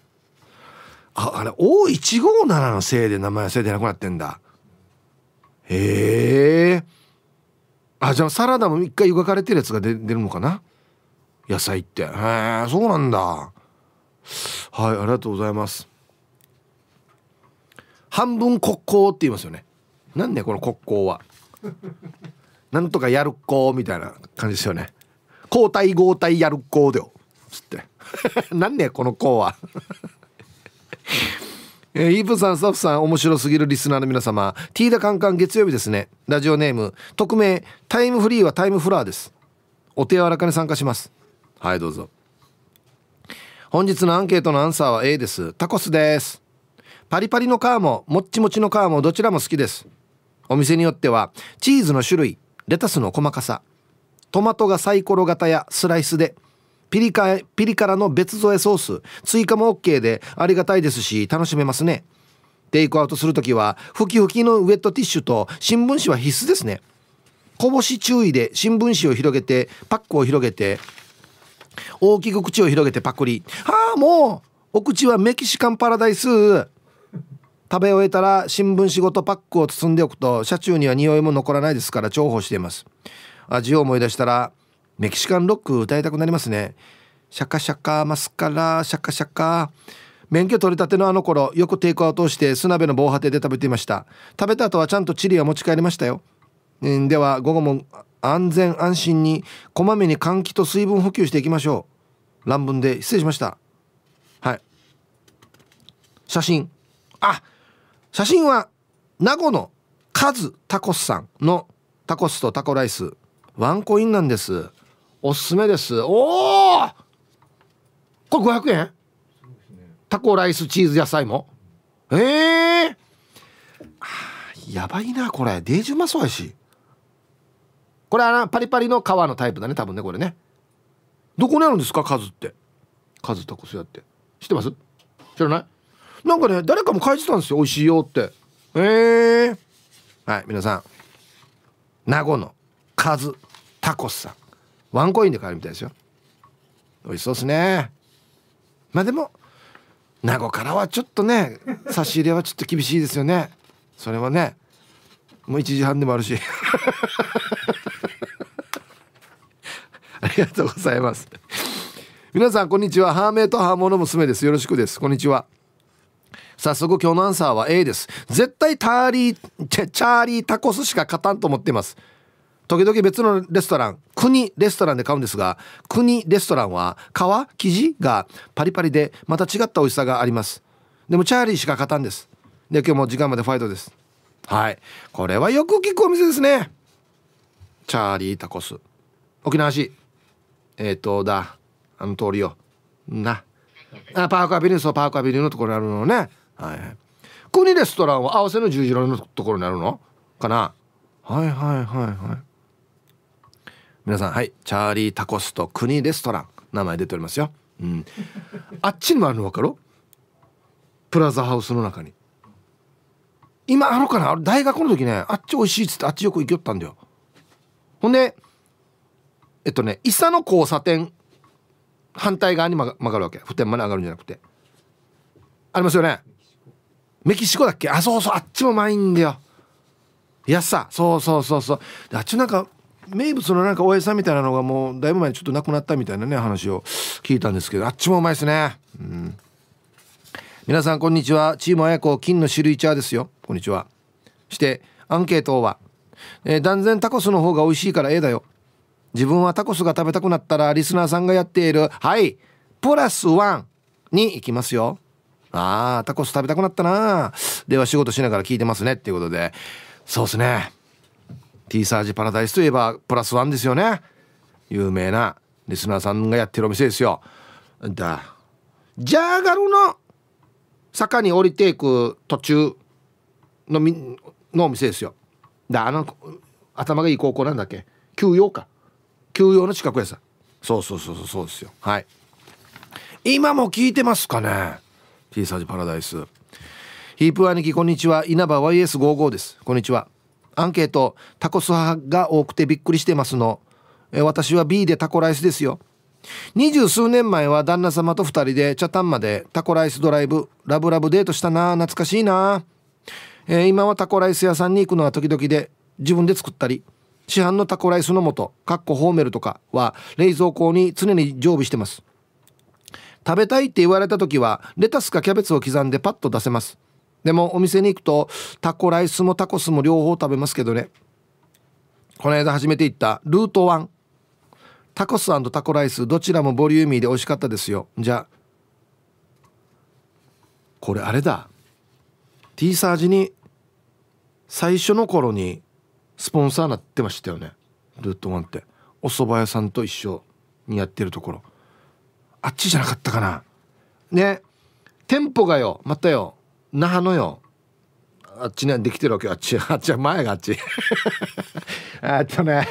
ああれ O157 のせいで生野菜出なくなってんだへえあじゃあサラダも一回湯がかれてるやつが出るのかな野菜ってへえそうなんだはいありがとうございます半分国交って言いますよねなんでこの国交は なんとかやるっこみたいな感じですよね交代交代やるっこでよつって なんでこの子はえー、イープさん、スタッフさん、面白すぎるリスナーの皆様、ティーダカンカン月曜日ですね。ラジオネーム、匿名、タイムフリーはタイムフラーです。お手柔らかに参加します。はい、どうぞ。本日のアンケートのアンサーは A です。タコスです。パリパリの皮も、もっちもちの皮もどちらも好きです。お店によっては、チーズの種類、レタスの細かさ、トマトがサイコロ型やスライスで、ピリカピリ辛の別添えソース追加も OK でありがたいですし楽しめますねテイクアウトする時はふきふきのウェットティッシュと新聞紙は必須ですねこぼし注意で新聞紙を広げてパックを広げて大きく口を広げてパクリああもうお口はメキシカンパラダイス食べ終えたら新聞紙ごとパックを包んでおくと車中には匂いも残らないですから重宝しています味を思い出したらメキシカンロック歌いたくなりますねシャカシャカマスカラシャカシャカ免許取りたてのあの頃よくテイクアウトして砂鍋の防波堤で食べていました食べた後はちゃんとチリは持ち帰りましたよ、えでは午後も安全安心にこまめに換気と水分補給していきましょう乱文で失礼しましたはい写真あ写真は名護のカズタコスさんのタコスとタコライスワンコインなんですおすすめですおおこれ500円、ね、タコライスチーズ野菜もええー、やばいなこれデージうまそうやしこれはパリパリの皮のタイプだね多分ねこれねどこにあるんですかカズってカズタコスやって知ってます知らないなんかね誰かも書いてたんですよ美味しいよってええー、はい皆さん名護のカズタコスさんワンコインで買えるみたいですよ美味しそうですねまあでも名護からはちょっとね差し入れはちょっと厳しいですよねそれはねもう1時半でもあるし ありがとうございます皆さんこんにちはハーメイとハーモの娘ですよろしくですこんにちは早速今日のアンサーは A です絶対ターリーチャーリータコスしか勝たんと思ってます時々別のレストラン国レストランで買うんですが国レストランは皮生地がパリパリでまた違った美味しさがありますでもチャーリーしか勝たんですで今日も時間までファイトですはいこれはよく聞くお店ですねチャーリータコス沖縄市えー、とだあの通りよなあパークアビリューそうパークアビリューのところにあるのねはい国レストランは合わせの十字路のところにあるのかなはいはいはいはい皆さんはいチャーリータコスと国レストラン名前出ておりますよ、うん、あっちにもあるの分かるプラザハウスの中に今あるかな大学の時ねあっち美味しいっつってあっちよく行きよったんだよほんでえっとね伊佐の交差点反対側に曲がるわけ普天間に上がるんじゃなくてありますよねメキシコだっけあそうそうあっちもうまいんだよ安さそうそうそうそうあっちなんか名物のなんかおやさんみたいなのがもうだいぶ前にちょっとなくなったみたいなね話を聞いたんですけどあっちもうまいですねうん皆さんこんにちはチームあやこ金の種類チャーですよこんにちはしてアンケートは、えー、断然タコスの方が美味しいから A だよ自分はタコスが食べたくなったらリスナーさんがやっているはいプラスワンに行きますよあータコス食べたくなったなでは仕事しながら聞いてますねっていうことでそうですねティーサージパラダイスといえばプラスワンですよね有名なリスナーさんがやってるお店ですよだジャーガルの坂に降りていく途中のみのお店ですよだあの頭がいい高校なんだっけ休養か休養の近くやさそうそうそうそうそうですよはい今も聞いてますかねティーサージパラダイスヒープ兄貴こんにちは稲葉 YS55 ですこんにちはアンケートタコス派が多くてびっくりしてますのえ私は B でタコライスですよ二十数年前は旦那様と2人で茶炭までタコライスドライブラブラブデートしたな懐かしいな、えー、今はタコライス屋さんに行くのは時々で自分で作ったり市販のタコライスの素かっこホーメルとかは冷蔵庫に常に常備してます食べたいって言われた時はレタスかキャベツを刻んでパッと出せますでもお店に行くとタコライスもタコスも両方食べますけどねこの間初めて行ったルート1タコスタコライスどちらもボリューミーで美味しかったですよじゃあこれあれだ T サージに最初の頃にスポンサーなってましたよねルート1ってお蕎麦屋さんと一緒にやってるところあっちじゃなかったかなね店舗がよまたよ那覇のよあっちはできてるわけあっち あっちは前があっち えっとね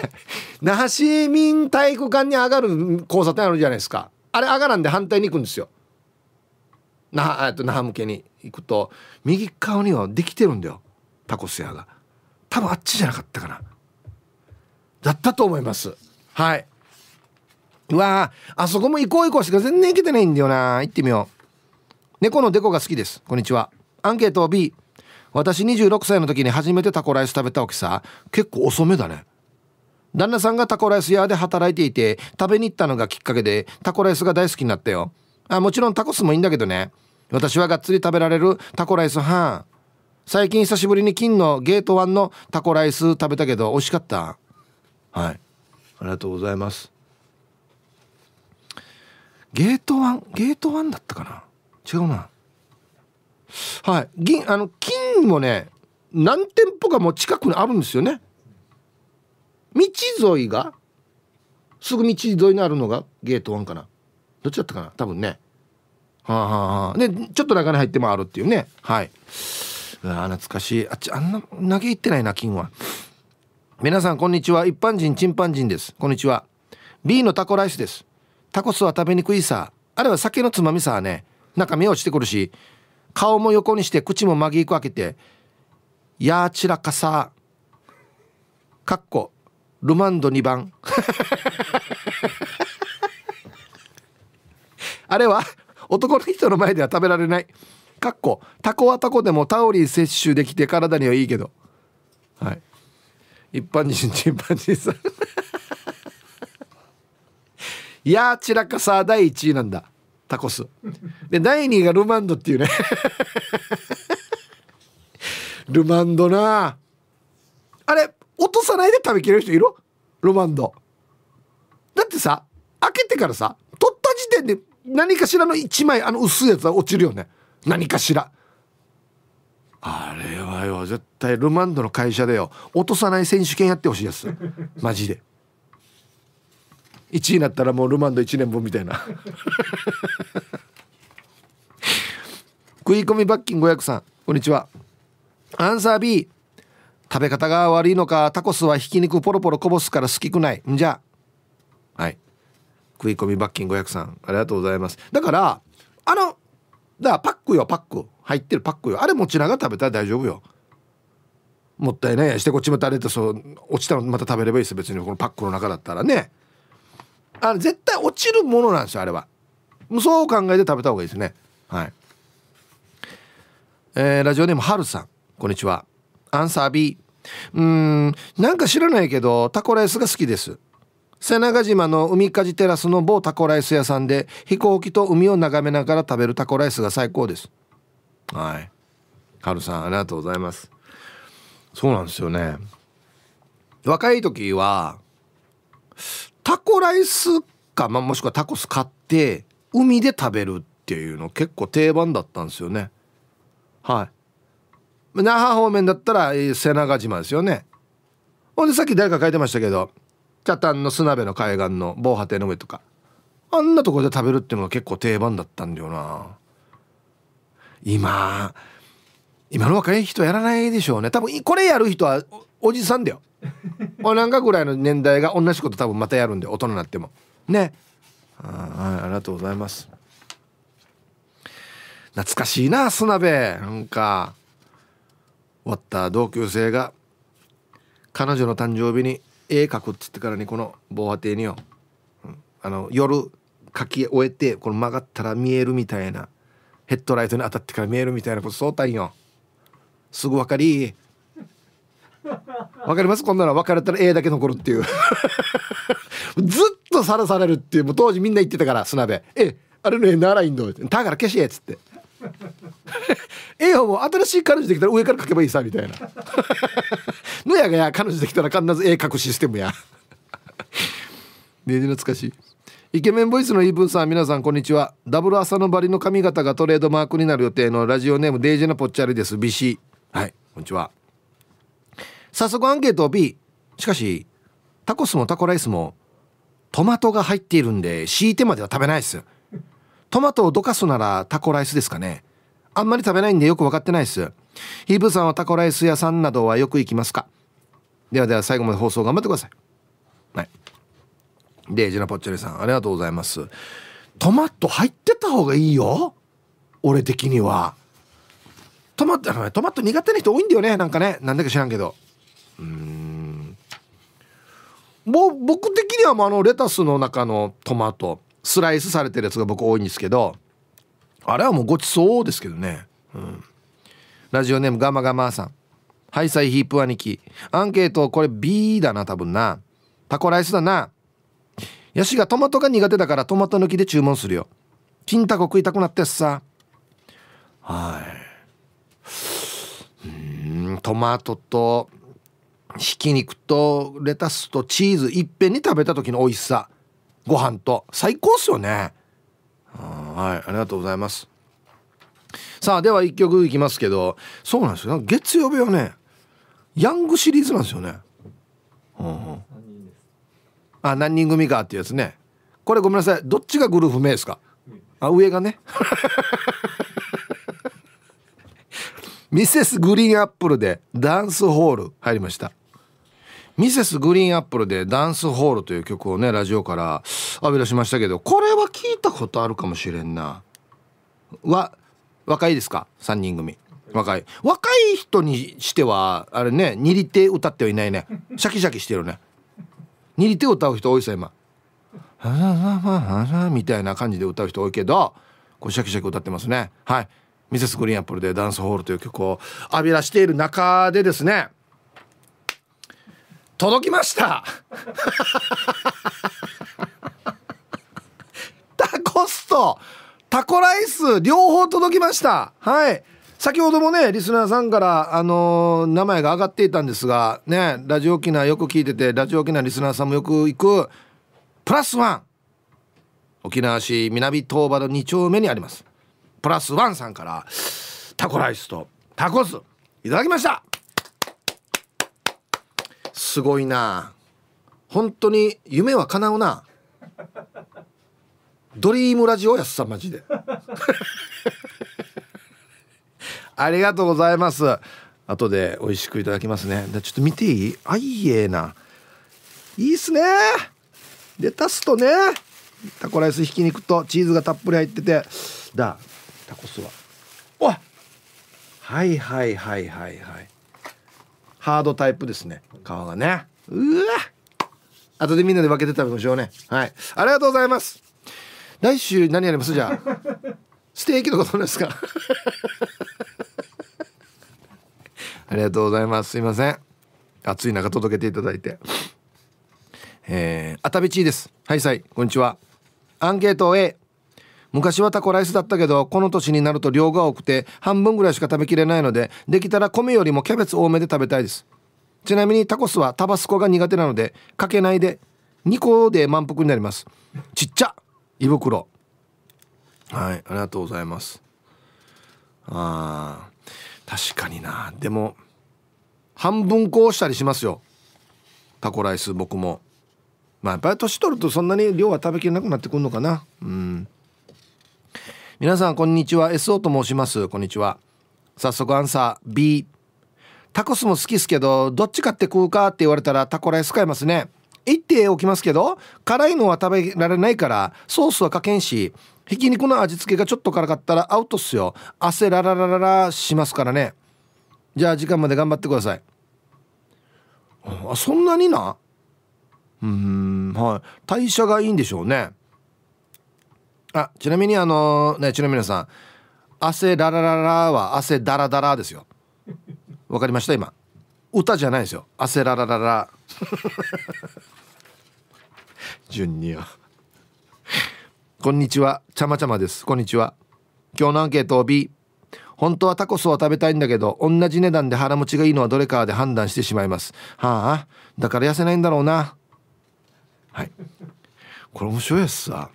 那覇市民体育館に上がる交差点あるじゃないですかあれ上がらんで反対に行くんですよ那覇と那覇向けに行くと右側にはできてるんだよタコス屋が多分あっちじゃなかったかなだったと思いますはいうわあそこも行こう行こうしか全然行けてないんだよな行ってみよう猫のデコが好きですこんにちはアンケート B 私26歳の時に初めてタコライス食べたわけさ結構遅めだね旦那さんがタコライス屋で働いていて食べに行ったのがきっかけでタコライスが大好きになったよあもちろんタコスもいいんだけどね私はがっつり食べられるタコライスは最近久しぶりに金のゲートワンのタコライス食べたけど美味しかったはいありがとうございますゲートワンゲートワンだったかな違うなはい。銀、あの、金もね、何店舗かも近くにあるんですよね。道沿いが、すぐ道沿いにあるのがゲート1かな。どっちだったかな多分ね。はあ、はあ、で、ちょっと中に入ってもあるっていうね。はい。うわ懐かしい。あっち、あんな、投げ入ってないな、金は。皆さん、こんにちは。一般人、チンパンジンです。こんにちは。B のタコライスです。タコスは食べにくいさ。あれは酒のつまみさはね。中身落ちてくるし、顔も横にして口も曲げくわけて「やーちらかさ」かっこルマンド2番 あれは男の人の前では食べられないかっこタコはタコでもタオリン摂取できて体にはいいけどはい一般人チンパンジーさんい やー散らかさ第1位なんだタコスで第2位がルマンドっていうね ルマンドなあれ落とさないで食べきれる人いるルマンドだってさ開けてからさ取った時点で何かしらの1枚あの薄いやつは落ちるよね何かしらあれはよ絶対ルマンドの会社でよ落とさない選手権やってほしいやつマジで1位になったらもうルマンド1年分みたいな食い込み罰金500さんこんにちはアンサー B 食べ方が悪いのかタコスはひき肉ポロポロこぼすから好きくないんじゃはい食い込み罰金500さんありがとうございますだからあのだパックよパック入ってるパックよあれ持ちながら食べたら大丈夫よもったいないやしてこっちまたあれとてそう落ちたのまた食べればいいです別にこのパックの中だったらねあの絶対落ちるものなんですよあれはそう考えて食べた方がいいですねはいえー、ラジオネームはるさんこんにちはアンサー B うーんなんか知らないけどタコライスが好きです瀬長島の海かじテラスの某タコライス屋さんで飛行機と海を眺めながら食べるタコライスが最高ですはいはるさんありがとうございますそうなんですよね若い時はタコライスか、まあ、もしくはタコス買って海で食べるっていうの結構定番だったんですよねはい那覇方面だったら瀬長島ですよねほんでさっき誰か書いてましたけど北谷の砂辺の海岸の防波堤の上とかあんなとこで食べるっていうのが結構定番だったんだよな今今の若い人やらないでしょうね多分これやる人はおじさんだよ俺 なんかぐらいの年代が同じこと多分またやるんで大人になってもねはいありがとうございます懐かしいな砂辺なんか終わった同級生が彼女の誕生日に絵描くっつってからにこの防波堤によ、あの夜描き終えてこの曲がったら見えるみたいなヘッドライトに当たってから見えるみたいなことそうたんよすぐ分かりわかりますこんなの別れたら A だけ残るっていう ずっとさらされるっていうもう当時みんな言ってたから砂辺えあれの A ならいいんだよ。だから消しえっつって A はもう新しい彼女できたら上から書けばいいさみたいな のやがや彼女できたら必ず A 書くシステムやねえ懐かしいイケメンボイスのーブンさん皆さんこんにちはダブル朝のバリの髪型がトレードマークになる予定のラジオネームデイジェナポッチャリです BC はいこんにちは早速アンケートを B しかしタコスもタコライスもトマトが入っているんで敷いてまでは食べないですトマトをどかすならタコライスですかねあんまり食べないんでよく分かってないですヒープさんはタコライス屋さんなどはよく行きますかではでは最後まで放送頑張ってくださいはいデイジのポッチェリさんありがとうございますトマト入ってた方がいいよ俺的にはトマトトマト苦手な人多いんだよねなんかねなんだか知らんけどうんぼ僕的にはもうあのレタスの中のトマトスライスされてるやつが僕多いんですけどあれはもうごちそうですけどね、うん、ラジオネームガマガマさんハイサイヒープ兄貴アンケートこれ B だな多分なタコライスだなヤシがトマトが苦手だからトマト抜きで注文するよ金タコ食いたくなってさはいうんトマトとひき肉とレタスとチーズいっぺんに食べた時の美味しさご飯と最高っすよねはいありがとうございますさあでは1曲いきますけどそうなんですよ月曜日はねヤングシリーズなんですよね、うんあ何人組かっていうやつねこれごめんなさいどっちがグループ名ですかあ上がね ミセスグリーンアップルでダンスホール入りましたミセスグリーンアップルでダンスホールという曲をね、ラジオから浴び出しましたけど、これは聞いたことあるかもしれんな。わ、若いですか ?3 人組。若い。若い人にしては、あれね、握り手歌ってはいないね。シャキシャキしてるね。握り手歌う人多いさ、今。はらはらはらみたいな感じで歌う人多いけど、こうシャキシャキ歌ってますね。はい。ミセスグリーンアップルでダンスホールという曲を浴びらしている中でですね、届きましたタコスとタコライス両方届きましたはい先ほどもねリスナーさんからあのー、名前が上がっていたんですがねラジオ沖縄よく聞いててラジオ沖縄リスナーさんもよく行くプラスワン沖縄市南東場の2丁目にありますプラスワンさんからタコライスとタコスいただきましたすごいな本当に夢は叶うなドリームラジオやすさまじで ありがとうございます後で美味しくいただきますねちょっと見ていいあいえないいっすねレタスとねタコライスひき肉とチーズがたっぷり入っててだタコスはおはいはいはいはいはいハードタイプですね皮がねうわ後でみんなで分けて食べましょうねはいありがとうございます来週何やりますじゃあ ステーキのことなんですか ありがとうございますすいません暑い中届けていただいてえー、あたべちですはいさいこんにちはアンケート A 昔はタコライスだったけどこの年になると量が多くて半分ぐらいしか食べきれないのでできたら米よりもキャベツ多めで食べたいですちなみにタコスはタバスコが苦手なのでかけないで2個で満腹になりますちっちゃ胃袋はいありがとうございますあー確かになでも半分こうしたりしますよタコライス僕もまあやっぱり年取るとそんなに量は食べきれなくなってくるのかなうん皆さんこんにちは SO と申しますこんにちは早速アンサー B タコスも好きですけどどっち買って食うかって言われたらタコライス買いますね言っておきますけど辛いのは食べられないからソースはかけんしひき肉の味付けがちょっと辛かったらアウトっすよ汗ラララララしますからねじゃあ時間まで頑張ってくださいあそんなになうんはい代謝がいいんでしょうねあちなみにあのー、ねちなみに皆さん汗ララララは汗ダラダラですよわかりました今歌じゃないですよ焦らららら 順にこんにちはちゃまちゃまですこんにちは今日のアンケートを B 本当はタコスを食べたいんだけど同じ値段で腹持ちがいいのはどれかで判断してしまいますはあだから痩せないんだろうなはいこれ面白いですさ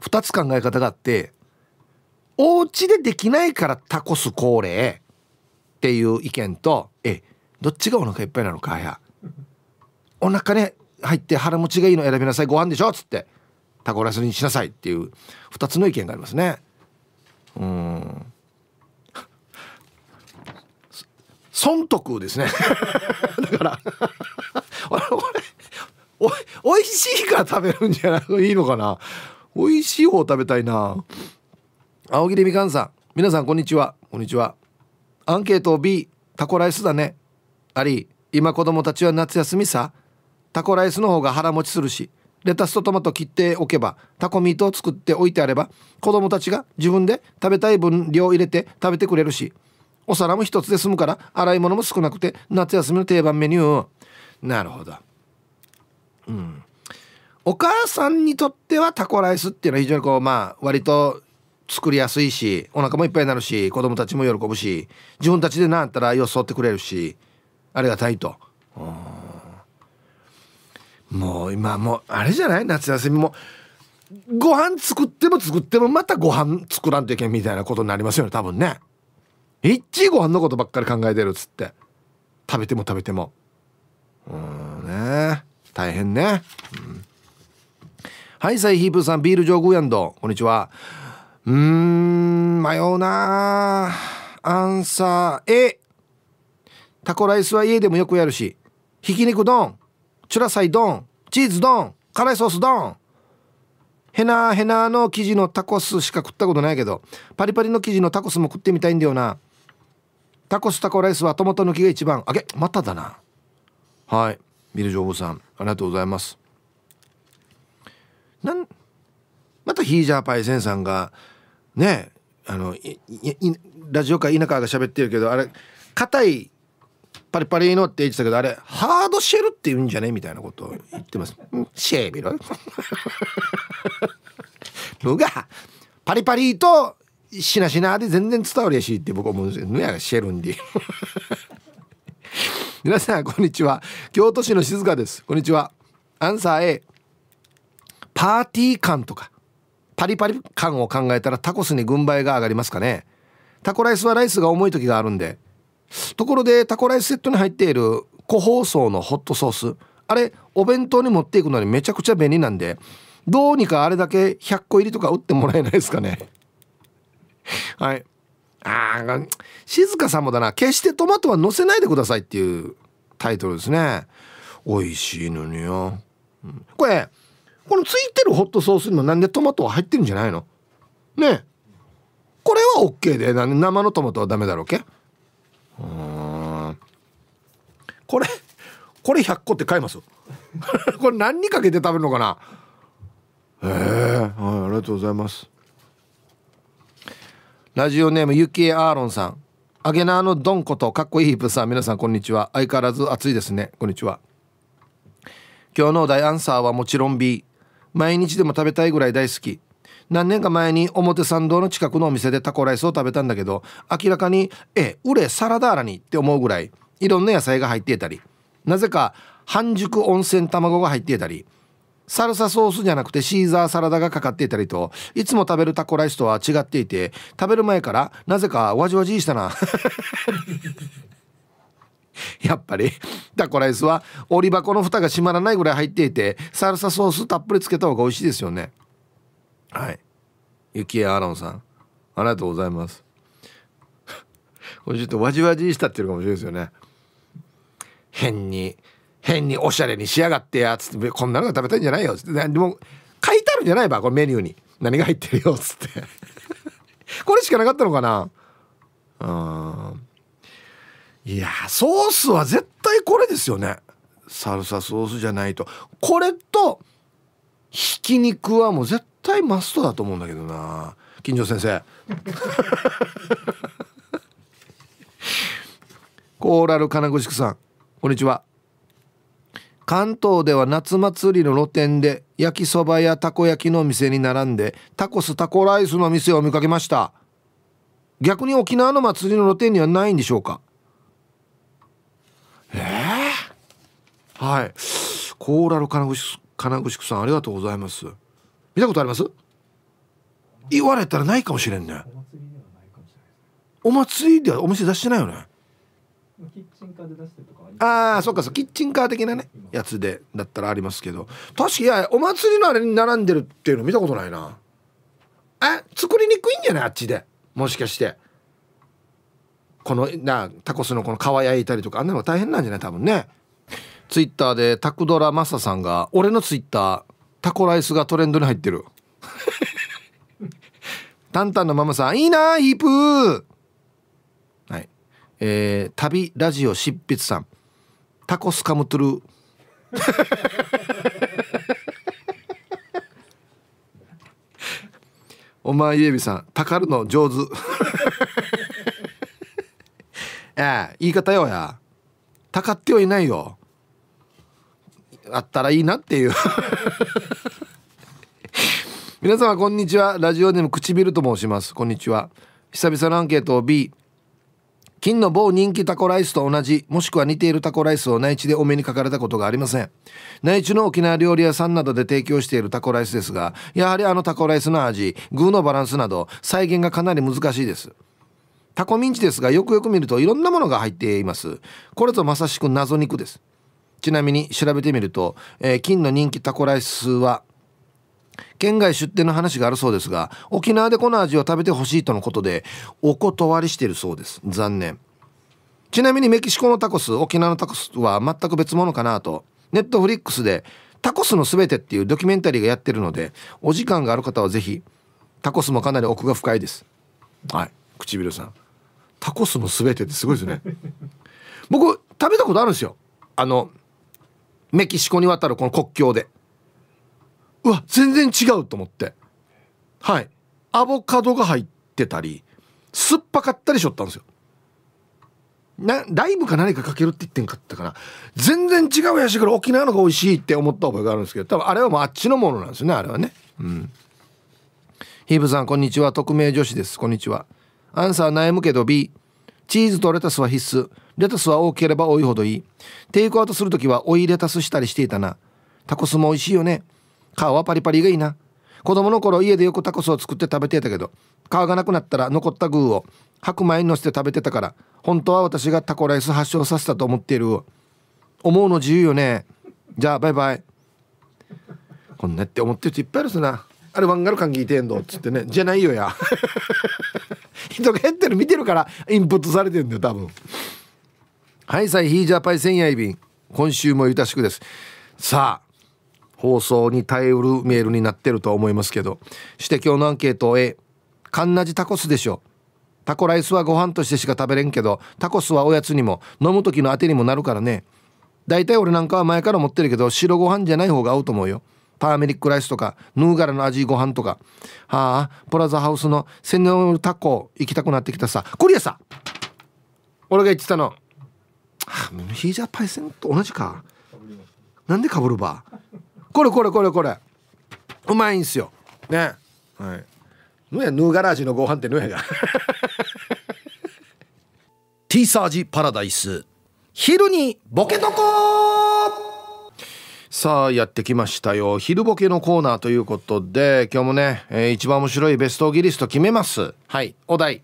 2つ考え方があってお家でできないからタコス恒例。っていう意見とえどっちがお腹いっぱいなのかやお腹ね入って腹持ちがいいの選びなさいご飯でしょっつってタコライスにしなさいっていう2つの意見がありますねうん損得ですね だからおおいしいから食べるんじゃなくいいのかなおいしい方食べたいな青切みかんさん皆さんこんにちはこんにちはアンケート B タコライスだねあり今子供たちは夏休みさタコライスの方が腹持ちするしレタスとトマト切っておけばタコミートを作っておいてあれば子供たちが自分で食べたい分量入れて食べてくれるしお皿も一つで済むから洗い物も少なくて夏休みの定番メニューなるほどうんお母さんにとってはタコライスっていうのは非常にこうまあ割と作りやすいしお腹もいっぱいになるし子供たちも喜ぶし自分たちで何やったらよそってくれるしありがたいともう今もうあれじゃない夏休みもご飯作っても作ってもまたご飯作らんといけんみたいなことになりますよね多分ねいっちご飯のことばっかり考えてるっつって食べても食べてもうんね大変ね、うん、はいサイヒープさんビール上宮やんどこんにちはうーん、迷うなアンサー A。タコライスは家でもよくやるし、ひき肉丼、チュラサイ丼、チーズ丼、辛いソース丼。ヘナーヘナーの生地のタコスしか食ったことないけど、パリパリの生地のタコスも食ってみたいんだよな。タコスタコライスはトマト抜きが一番。あげ、まただな。はい。ビルジョーブさん、ありがとうございます。なん、またヒージャーパイセンさんが、ねあのいいラジオか田舎が喋ってるけどあれ硬いパリパリのって言ってたけどあれハードシェルって言うんじゃねみたいなことを言ってますシェービルのがパリパリとしなしなで全然伝わりやしいって僕思うんですよ。ぬやシェルンディ。皆さんこんにちは。京都市の静香です。こんにちは。アンサー A。パーティー感とかパリパリ感を考えたらタコスに軍配が上がりますかねタコライスはライスが重い時があるんでところでタコライスセットに入っている個包装のホットソースあれお弁当に持っていくのにめちゃくちゃ便利なんでどうにかあれだけ100個入りとか打ってもらえないですかねはいああ静香さんもだな決してトマトは乗せないでくださいっていうタイトルですね美味しいのによ、これこのついてるホットソースにもなんでトマトは入ってるんじゃないのねこれは OK でなで生のトマトはダメだろうけうんこれこれ100個って買います これ何にかけて食べるのかなええー、はい、ありがとうございますラジオネームゆきえアーロンさんアゲナーのドンことかっこいいヒップさん皆さんこんにちは相変わらず暑いですねこんにちは今日の大アンサーはもちろん B 毎日でも食べたいぐらい大好き何年か前に表参道の近くのお店でタコライスを食べたんだけど明らかに「え俺サラダあらに」って思うぐらいいろんな野菜が入っていたりなぜか半熟温泉卵が入っていたりサルサソースじゃなくてシーザーサラダがかかっていたりといつも食べるタコライスとは違っていて食べる前からなぜかわじわじしたな やっぱりタコライスは折り箱の蓋が閉まらないぐらい入っていてサルサソースたっぷりつけた方が美味しいですよねはい雪江アロンさんありがとうございます これちょっとわじわじしたってるかもしれないですよね変に変におしゃれにしやがってやつってこんなのが食べたいんじゃないよつってでも書いてあるんじゃないばこれメニューに何が入ってるよっつって これしかなかったのかなうんいやソースは絶対これですよねサルサソースじゃないとこれとひき肉はもう絶対マストだと思うんだけどな金城先生 コーラル金具宿さんこんにちは関東では夏祭りの露店で焼きそばやたこ焼きの店に並んでタコスタコライスの店を見かけました逆に沖縄の祭りの露店にはないんでしょうかえー、はいコーラル金串金串さんありがとうございます見たことあります言われたらないかもしれんねお祭りではお店出してないよねああそっかそうキッチンカー的なねやつでだったらありますけど確かにお祭りのあれに並んでるっていうの見たことないなえ作りにくいんじゃないあっちでもしかしてこのなタコスのこの皮焼いたりとかあんなの大変なんじゃない多分ねツイッターでタクドラマサさんが俺のツイッタータコライスがトレンドに入ってる タンタンのママさんいいなヒープーはいえー、旅ラジオ執筆さんタコスカムトゥル お前イエビさんたかるの上手ええ言い方よやたかってはいないよあったらいいなっていう 皆様こんにちはラジオネーム唇と申しますこんにちは久々のアンケートを B 金の某人気タコライスと同じもしくは似ているタコライスを内地でお目にかかれたことがありません内地の沖縄料理屋さんなどで提供しているタコライスですがやはりあのタコライスの味具のバランスなど再現がかなり難しいですタコミンチですがよくよく見るといろんなものが入っていますこれとまさしく謎肉ですちなみに調べてみると、えー、金の人気タコライスは県外出店の話があるそうですが沖縄でこの味を食べてほしいとのことでお断りしているそうです残念ちなみにメキシコのタコス沖縄のタコスは全く別物かなとネットフリックスで「タコスのすべて」っていうドキュメンタリーがやってるのでお時間がある方は是非タコスもかなり奥が深いですはい唇さんタコスの全てってすごいですね僕食べたことあるんですよあのメキシコに渡るこの国境でうわ全然違うと思ってはいアボカドが入ってたり酸っぱかったりしょったんですよなライムか何かかけるって言ってんかったかな全然違うやしから沖縄のが美味しいって思った覚えがあるんですけど多分あれはもうあっちのものなんですよねあれはねうんヒーブさんこんにちは匿名女子ですこんにちはアンサー悩むけど B チーズとレタスは必須レタスは多ければ多いほどいいテイクアウトする時は追いレタスしたりしていたなタコスも美味しいよね皮はパリパリがいいな子供の頃家でよくタコスを作って食べてたけど皮がなくなったら残った具を白米にのせて食べてたから本当は私がタコライス発祥させたと思っている思うの自由よねじゃあバイバイこんなって思ってる人いっぱいいるすなあれワンガル感聞てんのっつってねじゃないよや 人が減ってる見てるからインプットされてるんだよ多分はいさいヒージャパイ千夜い今週もゆたしくですさあ放送に耐えうるメールになってるとは思いますけどして今日のアンケート A カンナジタコスでしょタコライスはご飯としてしか食べれんけどタコスはおやつにも飲む時のあてにもなるからね大体俺なんかは前から持ってるけど白ご飯じゃない方が合うと思うよターメリックライスとかヌーガラの味ご飯とかはあプラザハウスの千年タコ行きたくなってきたさこれやさ俺が言ってたのはあヒージャーパイセンと同じかなんでかぶるばこれこれこれこれうまいんすよねはいぬやヌーガラ味のご飯ってぬやがティーサージパラダイス昼にボケとこーさあやってきましたよ昼ボケのコーナーということで今日もね、えー、一番面白いベストギリスト決めますはいお題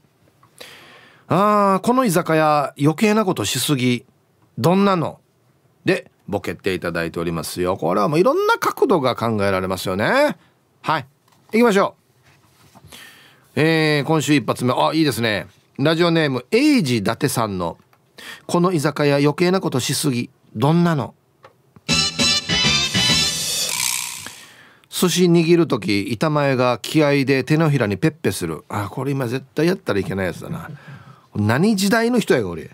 あーこの居酒屋余計なことしすぎどんなのでボケていただいておりますよこれはもういろんな角度が考えられますよねはい行きましょうえー、今週一発目あいいですねラジオネームエイジ伊達さんの「この居酒屋余計なことしすぎどんなの?」寿司握る時板前が気合で手のひらにペッペするあこれ今絶対やったらいけないやつだな何時代の人やが俺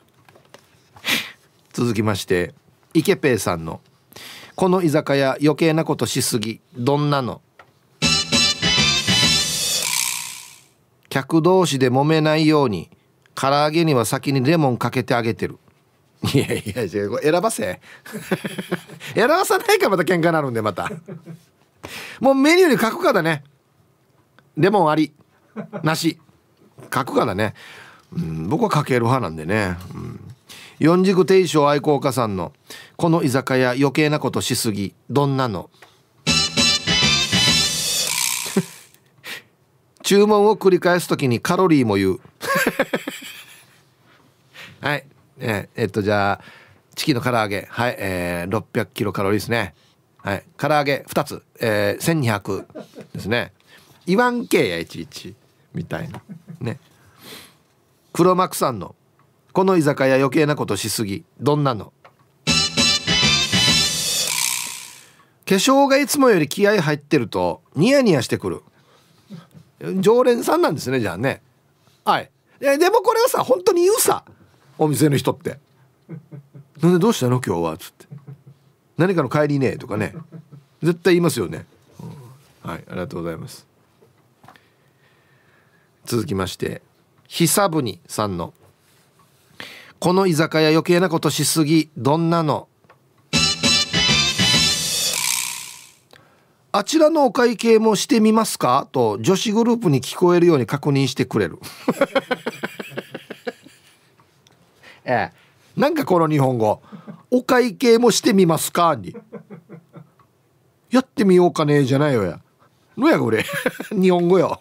続きまして池ペイさんの「この居酒屋余計なことしすぎどんなの?」客同士で揉めないように唐揚げには先にレモンかけてあげてる いやいやいや選ばせ 選ばさないかまた喧嘩になるんでまたもうメニューに書くかだねレモンありなし書くかだね、うん、僕はかける派なんでね、うん、四軸定商愛好家さんの「この居酒屋余計なことしすぎどんなの」注文を繰り返す時にカロリーも言うはいええっとじゃあチキンの唐揚げはい、えー、600キロカロリーですねはい唐揚げ2つ、えー、1200ですね言わんけやいちいちみたいなね黒幕さんの「この居酒屋余計なことしすぎどんなの?」化粧がいつもより気合入ってるとニヤニヤしてくる常連さんなんですねじゃあねはいでもこれはさ本当に言うさお店の人って「なんでどうしたの今日は」っつって「何かの帰りね」とかね絶対言いますよね、うん、はいありがとうございます続きまして久にさんの「この居酒屋余計なことしすぎどんなの?」あちらのお会計もしてみますかと女子グループに聞こえるように確認してくれるええ、なんかこの日本語お会計もしてみますかにやってみようかねじゃないよやのやこれ 日本語よ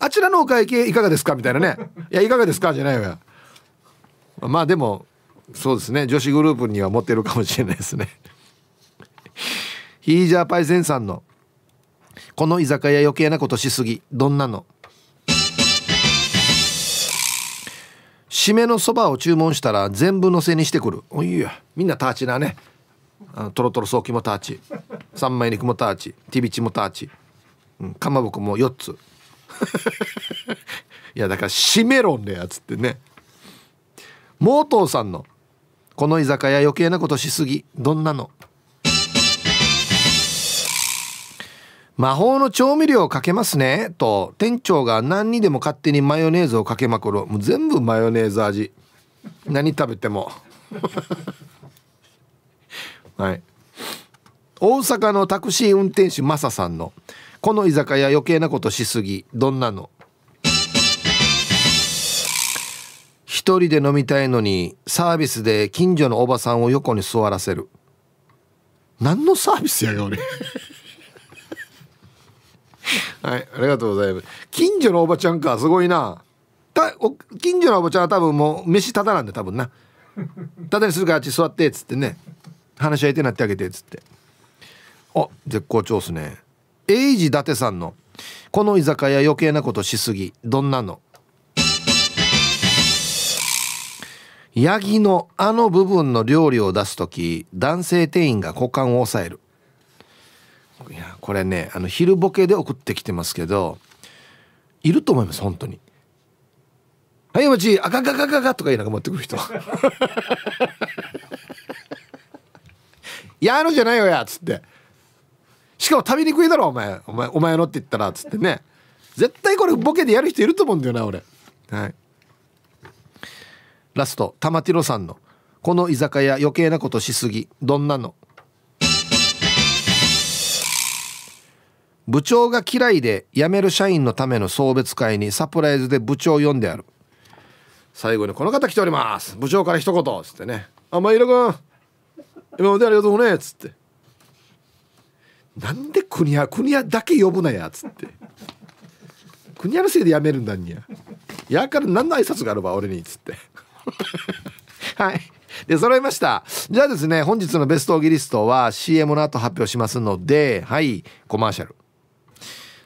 あちらのお会計いかがですかみたいなねいやいかがですかじゃないよやまあでもそうですね女子グループには持ってるかもしれないですね ヒージャーパイセンさんのこの居酒屋余計なことしすぎどんなの締めのそばを注文したら全部のせにしてくるおいやみんなターチなねあトロトロソーキもターチ三枚肉もターチティビチもターチ、うん、かまぼこも4つ いやだから締め論んやつってねモートーさんの「この居酒屋余計なことしすぎどんなの?」魔法の調味料をかけますねと店長が何にでも勝手にマヨネーズをかけまくるもう全部マヨネーズ味何食べても はい大阪のタクシー運転手マサさんの「この居酒屋余計なことしすぎどんなの?」一人で飲みたいのにサービスで近所のおばさんを横に座らせる何のサービスやよ俺はいありがとうございます近所のおばちゃんかすごいなたお近所のおばちゃんは多分もう飯ただなんで多分なただにするからあっち座ってっつってね話し相手になってあげてっつってあ絶好調っすねエイジ伊達さんの「この居酒屋余計なことしすぎどんなの?」ヤギのあの部分の料理を出す時男性店員が股間を押さえるいやこれねあの昼ボケで送ってきてますけどいると思います本当に「はいお待ちあかかかかか」とか言いながら持ってくる人「やるじゃないよや」っつってしかも食べにくいだろお前お前お前のって言ったらっつってね絶対これボケでやる人いると思うんだよな俺はいラスト玉ティロさんの「この居酒屋余計なことしすぎどんなの?」部長が嫌いで辞める社員のための送別会にサプライズで部長を呼んである最後にこの方来ております部長から一言つってね「あまいろら君今までありがとうね」っつって「なんで国や国やだけ呼ぶなや」っつって「国やのせいで辞めるんだんや」やから何の挨拶があれば俺に」っつって はいで揃いましたじゃあですね本日のベストオギリストは CM の後発表しますのではいコマーシャル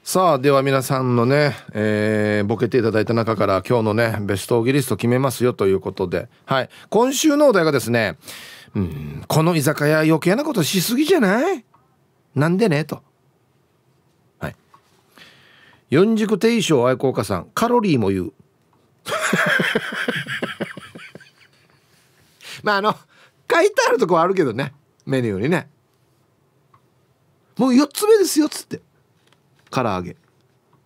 さあでは皆さんのね、えー、ボケていただいた中から今日のねベストオギリスト決めますよということで、はい、今週のお題がですね「うんこの居酒屋余計なことしすぎじゃないなんでね」と。はい。四軸定称愛好家さんカロリーも言う。まああの書いてあるとこはあるけどねメニューにね。もう4つ目ですよっつって。唐揚げ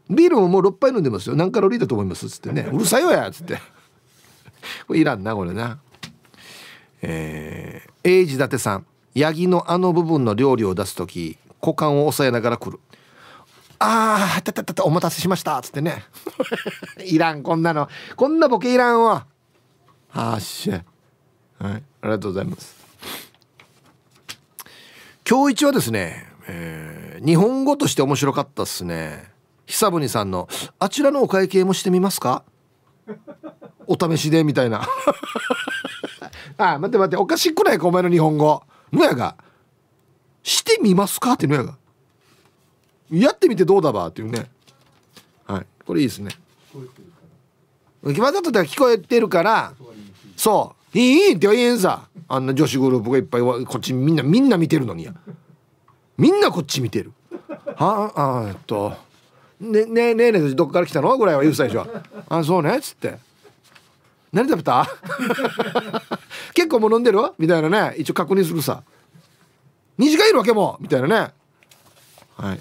ビールももう6杯飲んでますよ何カロリーだと思いますっつってねうるさいわやっつって これいらんなこれなえー、英治伊達さんヤギのあの部分の料理を出す時股間を押さえながら来るあーたたたたお待たせしましたっつってね いらんこんなのこんなボケいらんわあっしゃはいありがとうございます今日一はですね、えー日本語として面白かったっすね久文さんの「あちらのお会計もしてみますか?」お試しでみたいな あ待って待っておかしくないかお前の日本語のやが「してみますか?」ってのやがやってみてどうだばっていうねはいこれいいですねわざとでは聞こえてるからそう「いいいい」って言えんさあんな女子グループがいっぱいこっちみんなみんな見てるのにや。みんなこっち見てるはあえっと「ねねえねえねえどこから来たの?」ぐらいは言う最初は「あそうね」っつって「何食べた? 」結構もう飲んでるみたいなね一応確認するさ「2時間いるわけも」みたいなねは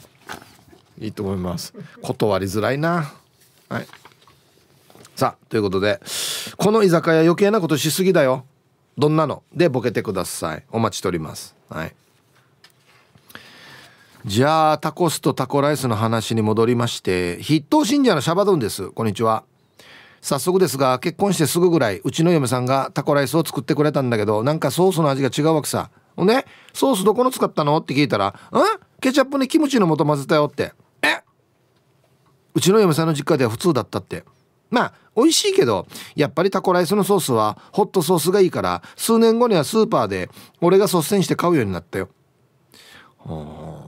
いいいと思います断りづらいなはいさあということでこの居酒屋余計なことしすぎだよどんなのでボケてくださいお待ちしておりますはいじゃあタコスとタコライスの話に戻りまして筆頭信者のシャバドンですこんにちは早速ですが結婚してすぐぐらいうちの嫁さんがタコライスを作ってくれたんだけどなんかソースの味が違うわけさほんでソースどこの使ったのって聞いたら「んケチャップにキムチの素混ぜたよ」ってえうちの嫁さんの実家では普通だったってまあ美味しいけどやっぱりタコライスのソースはホットソースがいいから数年後にはスーパーで俺が率先して買うようになったよはあ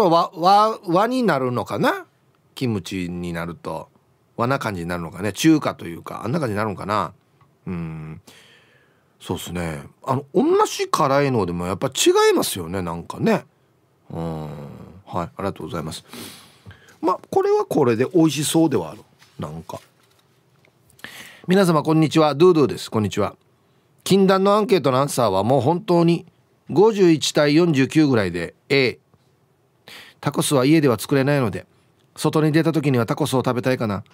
と和和和になるのかなキムチになると和な感じになるのかね中華というかあんな感じになるのかなうんそうっすねあの同じ辛いのでもやっぱ違いますよねなんかねうんはいありがとうございますまあこれはこれで美味しそうではあるなんか皆様こんにちはドゥドゥですこんにちは禁断のアンケートのアンサーはもう本当に51対49ぐらいで A タコスは家では作れないので外に出た時にはタコスを食べたいかな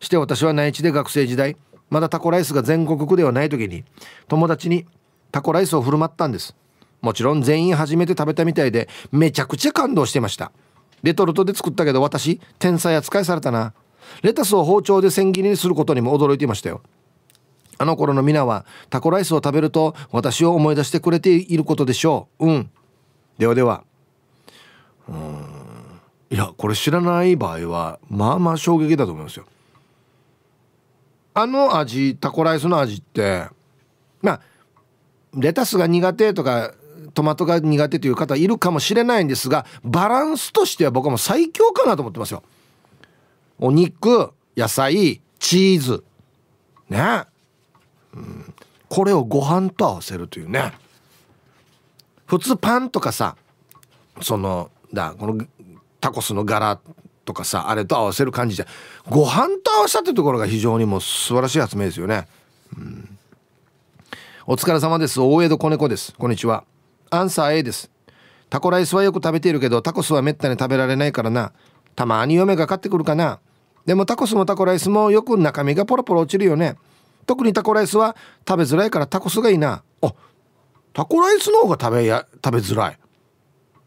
して私は内地で学生時代まだタコライスが全国区ではない時に友達にタコライスを振る舞ったんですもちろん全員初めて食べたみたいでめちゃくちゃ感動してましたレトルトで作ったけど私天才扱いされたなレタスを包丁で千切りにすることにも驚いていましたよあの頃の皆はタコライスを食べると私を思い出してくれていることでしょううんではではうんいやこれ知らない場合はまあまあ衝撃だと思いますよあの味タコライスの味ってまあレタスが苦手とかトマトが苦手という方いるかもしれないんですがバランスとしては僕はもう最強かなと思ってますよお肉野菜チーズねうんこれをご飯と合わせるというね普通パンとかさそのだこのタコスの柄とかさあれと合わせる感じじゃご飯と合わせたってところが非常にもう素晴らしい発明ですよね、うん、お疲れ様です大江戸子猫ですこんにちはアンサー A ですタコライスはよく食べているけどタコスはめったに食べられないからなたまに嫁が買ってくるかなでもタコスもタコライスもよく中身がポロポロ落ちるよね特にタコライスは食べづらいからタコスがいいなあタコライスの方が食べや食べづらい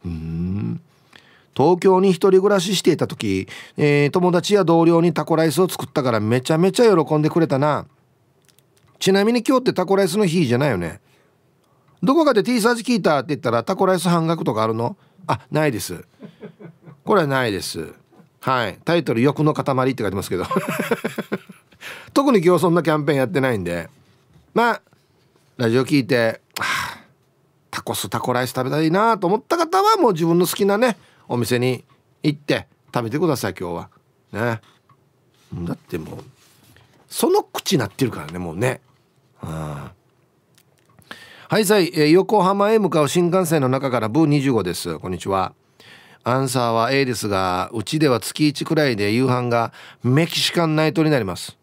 うん東京に一人暮らししていた時、えー、友達や同僚にタコライスを作ったからめちゃめちゃ喜んでくれたなちなみに今日ってタコライスの日じゃないよねどこかで T サージ聞いたって言ったらタコライス半額とかあるのあないですこれはないですはいタイトル「欲の塊」って書いてますけど 特に今日そんなキャンペーンやってないんでまあラジオ聞いて、はタコスタコライス食べたいなと思った方はもう自分の好きなねお店に行って食べてください今日はねだってもうその口になってるからねもうねはいさい、えー、横浜へ向かう新幹線の中からブー25ですこんにちはアンサーは A ですがうちでは月1くらいで夕飯がメキシカンナイトになります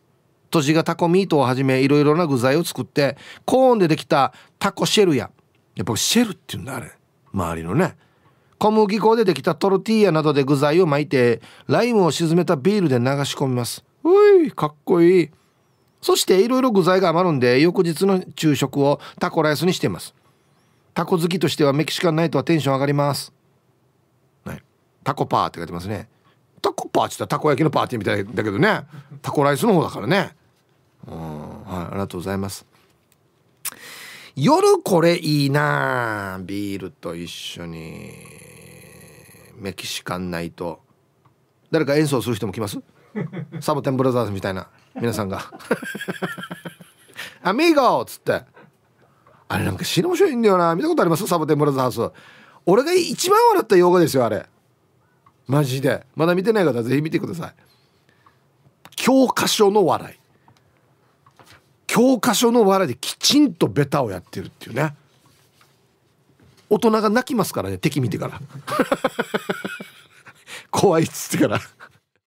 とじがタコミートをはじめいろいろな具材を作ってコーンでできたタコシェルややっぱシェルっていうんだあれ周りのね小麦粉でできたトルティーヤなどで具材を巻いてライムを沈めたビールで流し込みますういかっこいいそしていろいろ具材が余るんで翌日の昼食をタコライスにしていますタコ好きとしてはメキシカンナイトはテンション上がります、はい、タコパーって書いてますねタコパーって言ったらたこ焼きのパーティーみたいだけどねタコライスの方だからねうんはいありがとうございます夜これいいなビールと一緒にメキシカンナイト誰か演奏する人も来ます サボテンブラザーズみたいな皆さんが「アミーゴ!」っつってあれなんか死の面白いんだよな見たことありますサボテンブラザーズ俺が一番笑った用語ですよあれマジでまだ見てない方はぜひ見てください教科書の笑い教科書の笑いできちんとベタをやってるっていうね大人が泣きますからね敵見てから 怖いっつってから